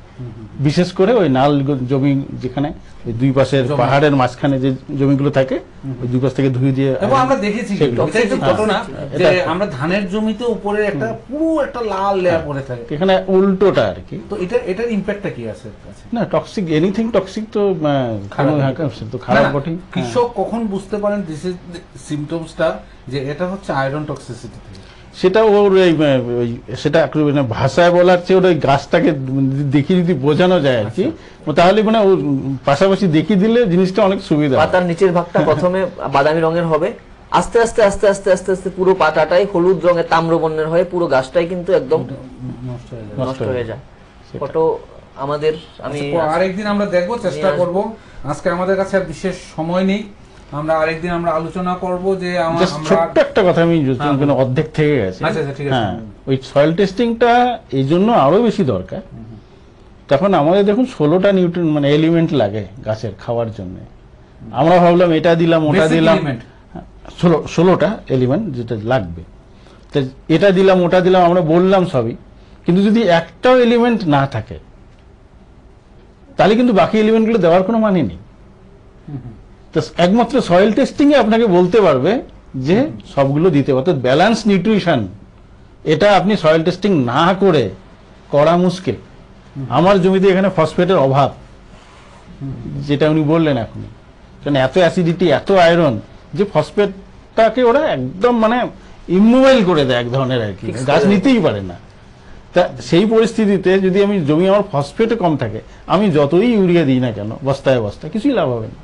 বিশেষ করে ওই নাল জমি যেখানে দুই পাশের পাহাড়ের মাঝখানে যে জমিগুলো থাকে ওই দুই পাশ থেকে ধুয়ে দিয়ে আমরা দেখেছি হ্যাঁ। ঘটনা হ্যাঁ। আমরা ধানের জমিতে উপরে একটা পুরো একটা লাল লেয়ার পড়ে থাকে এখানে উল্টোটা আর কি তো এটা এটার ইম্প্যাক্টটা কি আছে না টক্সিক এনিথিং টক্সিক তো তো খারাপ বটে হ্যাঁ। কৃষক কখন বুঝতে পারেন দিস ইজ সিমটমসটা যে এটা হচ্ছে আয়রন টক্সিসিটি সেটা ওর ওই সেটা ভাষায় বলার চেয়ে ওর ওই গাছটাকে দেখিয়ে যদি বোঝানো যায় আর কি আচ্ছা। তাহলে মানে ওর পাশাপাশি দেখিয়ে দিলে জিনিসটা অনেক সুবিধা পাতার নিচের ভাগটা প্রথমে বাদামি রঙের হবে আস্তে আস্তে আস্তে আস্তে আস্তে আস্তে পুরো পাতাটাই হলুদ রঙের তাম্রবর্ণের হয়ে পুরো গাছটাই কিন্তু একদম নষ্ট হয়ে যায় ফটো আমাদের আমি আচ্ছা, আরেকদিন আমরা দেখবো চেষ্টা করব আজকে আমাদের কাছে বিশেষ সময় নেই আমরা আরেকদিন আমরা আলোচনা করব যে আমরা ছোট্ট একটা কথা আমি হ্যাঁ। কেন অর্ধেক থেকে গেছে আচ্ছা, আচ্ছা, হ্যাঁ ওই সয়েল টেস্টিংটা এই জন্য আরো বেশি দরকার তখন আমাদের দেখুন ষোলোটা নিউট্রিন মানে এলিমেন্ট লাগে গাছের খাওয়ার জন্য আমরা ভাবলাম এটা দিলাম ওটা দিলাম ষোলো ষোলোটা এলিমেন্ট যেটা লাগবে তো এটা দিলাম ওটা দিলাম আমরা বললাম সবই কিন্তু যদি একটাও এলিমেন্ট না থাকে তাহলে কিন্তু বাকি এলিমেন্টগুলো দেওয়ার কোনো মানে নেই একমাত্র সয়েল টেস্টিংয়ে আপনাকে বলতে পারবে যে সবগুলো দিতে অর্থাৎ ব্যালেন্স নিউট্রিশন এটা আপনি সয়েল টেস্টিং না করে করা মুশকিল আমার জমিতে এখানে ফসফেটের অভাব যেটা উনি বললেন এখন কারণ এত অ্যাসিডিটি এত আয়রন যে ফসফেটটাকে ওরা একদম মানে ইমোবাইল করে দেয় এক ধরনের আর কি গাছ নিতেই পারে না তা সেই পরিস্থিতিতে যদি আমি জমি আমার ফসফেটে কম থাকে আমি যতই ইউরিয়া দিই না কেন বস্তায় বস্তায় কিছুই লাভ হবে না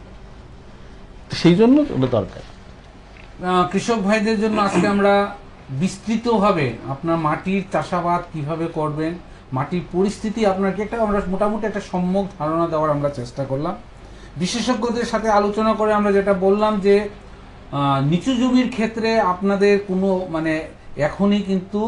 সেই জন্য দরকার কৃষক ভাইদের জন্য আজকে আমরা বিস্তৃতভাবে আপনার মাটির চাষাবাদ কিভাবে করবেন মাটির পরিস্থিতি আপনাকে একটা আমরা মোটামুটি একটা সম্যক ধারণা দেওয়ার আমরা চেষ্টা করলাম বিশেষজ্ঞদের সাথে আলোচনা করে আমরা যেটা বললাম যে নিচু জমির ক্ষেত্রে আপনাদের কোনো মানে এখনই কিন্তু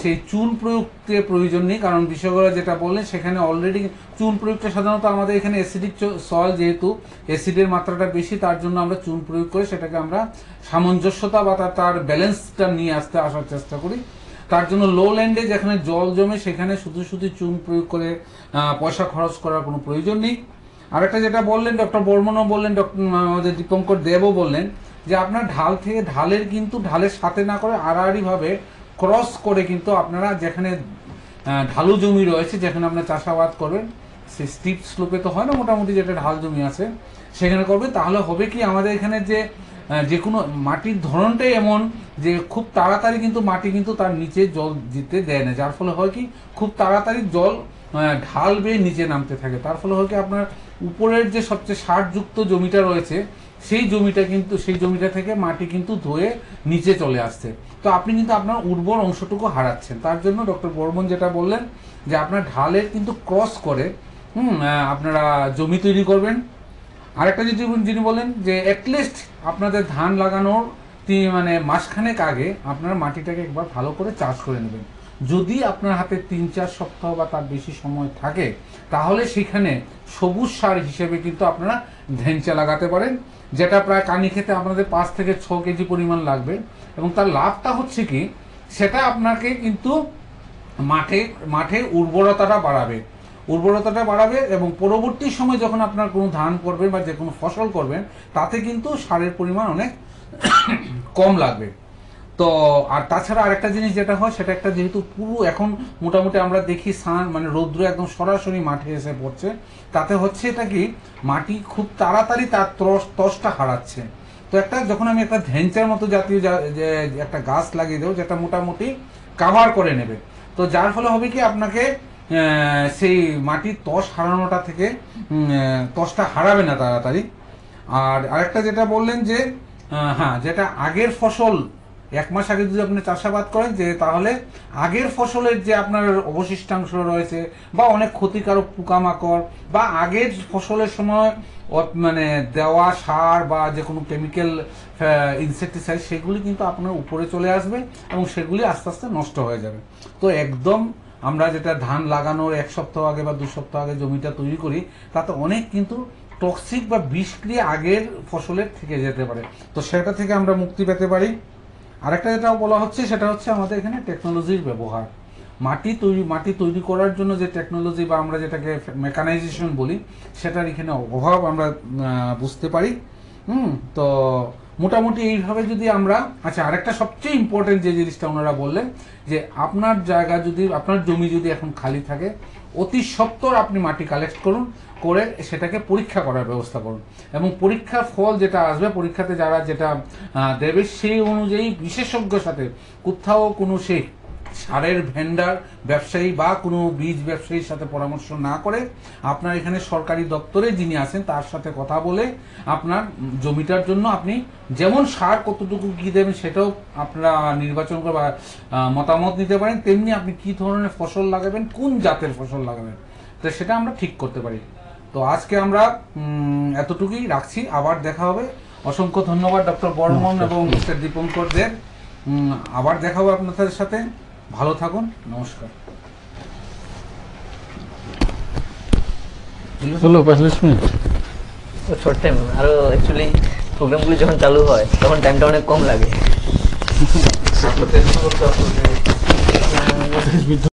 সেই চুন প্রয়োগের প্রয়োজন নেই কারণ বিশেষজ্ঞরা যেটা বললেন সেখানে অলরেডি চুন প্রয়োগটা সাধারণত আমাদের এখানে অ্যাসিডিক সল যেহেতু অ্যাসিডের মাত্রাটা বেশি তার জন্য আমরা চুন প্রয়োগ করে সেটাকে আমরা সামঞ্জস্যতা বা তার ব্যালেন্সটা নিয়ে আসতে আসার চেষ্টা করি তার জন্য লো ল্যান্ডে যেখানে জল জমে সেখানে শুধু শুধু চুন প্রয়োগ করে পয়সা খরচ করার কোনো প্রয়োজন নেই আরেকটা যেটা বললেন ডক্টর বর্মনও বললেন ডক্টর আমাদের দীপঙ্কর দেবও বললেন যে আপনার ঢাল থেকে ঢালের কিন্তু ঢালের সাথে না করে আড়াআড়িভাবে ক্রস করে কিন্তু আপনারা যেখানে ঢালু জমি রয়েছে যেখানে আপনারা চাষাবাদ করবেন সে স্টিপ স্লোপে তো হয় না মোটামুটি যেটা ঢাল জমি আছে সেখানে করবে তাহলে হবে কি আমাদের এখানে যে যে কোনো মাটির ধরনটাই এমন যে খুব তাড়াতাড়ি কিন্তু মাটি কিন্তু তার নিচে জল দিতে দেয় না যার ফলে হয় কি খুব তাড়াতাড়ি জল ঢাল বেয়ে নিচে নামতে থাকে তার ফলে হয় কি আপনার উপরের যে সবচেয়ে সারযুক্ত জমিটা রয়েছে সেই জমিটা কিন্তু সেই জমিটা থেকে মাটি কিন্তু ধুয়ে নিচে চলে আসছে তো আপনি কিন্তু আপনার উর্বর অংশটুকু হারাচ্ছেন তার জন্য ডক্টর বর্মন যেটা বললেন যে আপনার ঢালের কিন্তু ক্রস করে হুম আপনারা জমি তৈরি করবেন আরেকটা যদি যিনি বলেন যে অ্যাটলিস্ট আপনাদের ধান লাগানোর মানে মাসখানেক আগে আপনারা মাটিটাকে একবার ভালো করে চাষ করে নেবেন যদি আপনার হাতে তিন চার সপ্তাহ বা তার বেশি সময় থাকে তাহলে সেখানে সবুজ সার হিসেবে কিন্তু আপনারা ধেঞ্চা লাগাতে পারেন যেটা প্রায় কানি খেতে আপনাদের পাঁচ থেকে ছ কেজি পরিমাণ লাগবে এবং তার লাভটা হচ্ছে কি সেটা আপনাকে কিন্তু মাঠে মাঠে উর্বরতাটা বাড়াবে উর্বরতাটা বাড়াবে এবং পরবর্তী সময় যখন আপনার কোনো ধান করবেন বা যে কোনো ফসল করবেন তাতে কিন্তু সারের পরিমাণ অনেক কম লাগবে তো আর তাছাড়া আরেকটা জিনিস যেটা হয় সেটা একটা যেহেতু পুরো এখন মোটামুটি আমরা দেখি সান মানে রৌদ্র একদম সরাসরি মাঠে এসে পড়ছে তাতে হচ্ছে এটা কি মাটি খুব তাড়াতাড়ি তার ত্রস তসটা হারাচ্ছে তো একটা যখন আমি একটা ধ্যানচার মতো জাতীয় একটা গাছ লাগিয়ে দেবো যেটা মোটামুটি কাভার করে নেবে তো যার ফলে হবে কি আপনাকে সেই মাটির তস হারানোটা থেকে তসটা হারাবে না তাড়াতাড়ি আর আরেকটা যেটা বললেন যে হ্যাঁ যেটা আগের ফসল এক মাস আগে যদি আপনি চাষাবাদ করেন যে তাহলে আগের ফসলের যে আপনার অবশিষ্টাংশ রয়েছে বা অনেক ক্ষতিকারক পোকামাকড় বা আগের ফসলের সময় মানে দেওয়া সার বা যে কোনো কেমিক্যাল ইনসেকটিসাইড সেগুলি কিন্তু আপনার উপরে চলে আসবে এবং সেগুলি আস্তে আস্তে নষ্ট হয়ে যাবে তো একদম আমরা যেটা ধান লাগানোর এক সপ্তাহ আগে বা দু সপ্তাহ আগে জমিটা তৈরি করি তাতে অনেক কিন্তু টক্সিক বা বিষক্রিয়া আগের ফসলের থেকে যেতে পারে তো সেটা থেকে আমরা মুক্তি পেতে পারি আরেকটা যেটা বলা হচ্ছে সেটা হচ্ছে আমাদের এখানে টেকনোলজির ব্যবহার মাটি তৈরি মাটি তৈরি করার জন্য যে টেকনোলজি বা আমরা যেটাকে মেকানাইজেশন বলি সেটার এখানে অভাব আমরা বুঝতে পারি হুম তো মোটামুটি এইভাবে যদি আমরা আচ্ছা আরেকটা সবচেয়ে ইম্পর্টেন্ট যে জিনিসটা ওনারা বললেন যে আপনার জায়গা যদি আপনার জমি যদি এখন খালি থাকে অতি সত্তর আপনি মাটি কালেক্ট করুন করে সেটাকে পরীক্ষা করার ব্যবস্থা করুন এবং পরীক্ষার ফল যেটা আসবে পরীক্ষাতে যারা যেটা দেবে সেই অনুযায়ী বিশেষজ্ঞের সাথে কোথাও কোনো সে সারের ভেন্ডার ব্যবসায়ী বা কোনো বীজ ব্যবসায়ীর সাথে পরামর্শ না করে আপনার এখানে সরকারি দপ্তরে যিনি আছেন তার সাথে কথা বলে আপনার জমিটার জন্য আপনি যেমন সার কতটুকু কী দেবেন সেটাও আপনারা নির্বাচন করে বা মতামত নিতে পারেন তেমনি আপনি কি ধরনের ফসল লাগাবেন কোন জাতের ফসল লাগাবেন তো সেটা আমরা ঠিক করতে পারি তো আজকে আমরা এতটুকুই রাখছি আবার দেখা হবে অসংখ্য ধন্যবাদ ডক্টর বর্মন এবং মিস্টার দীপঙ্কর দেব আবার দেখা হবে আপনাদের সাথে ভালো থাকুন নমস্কার হ্যালো পঁয়তাল্লিশ মিনিট শর্ট টাইম আরও অ্যাকচুয়ালি প্রোগ্রামগুলি যখন চালু হয় তখন টাইমটা অনেক কম লাগে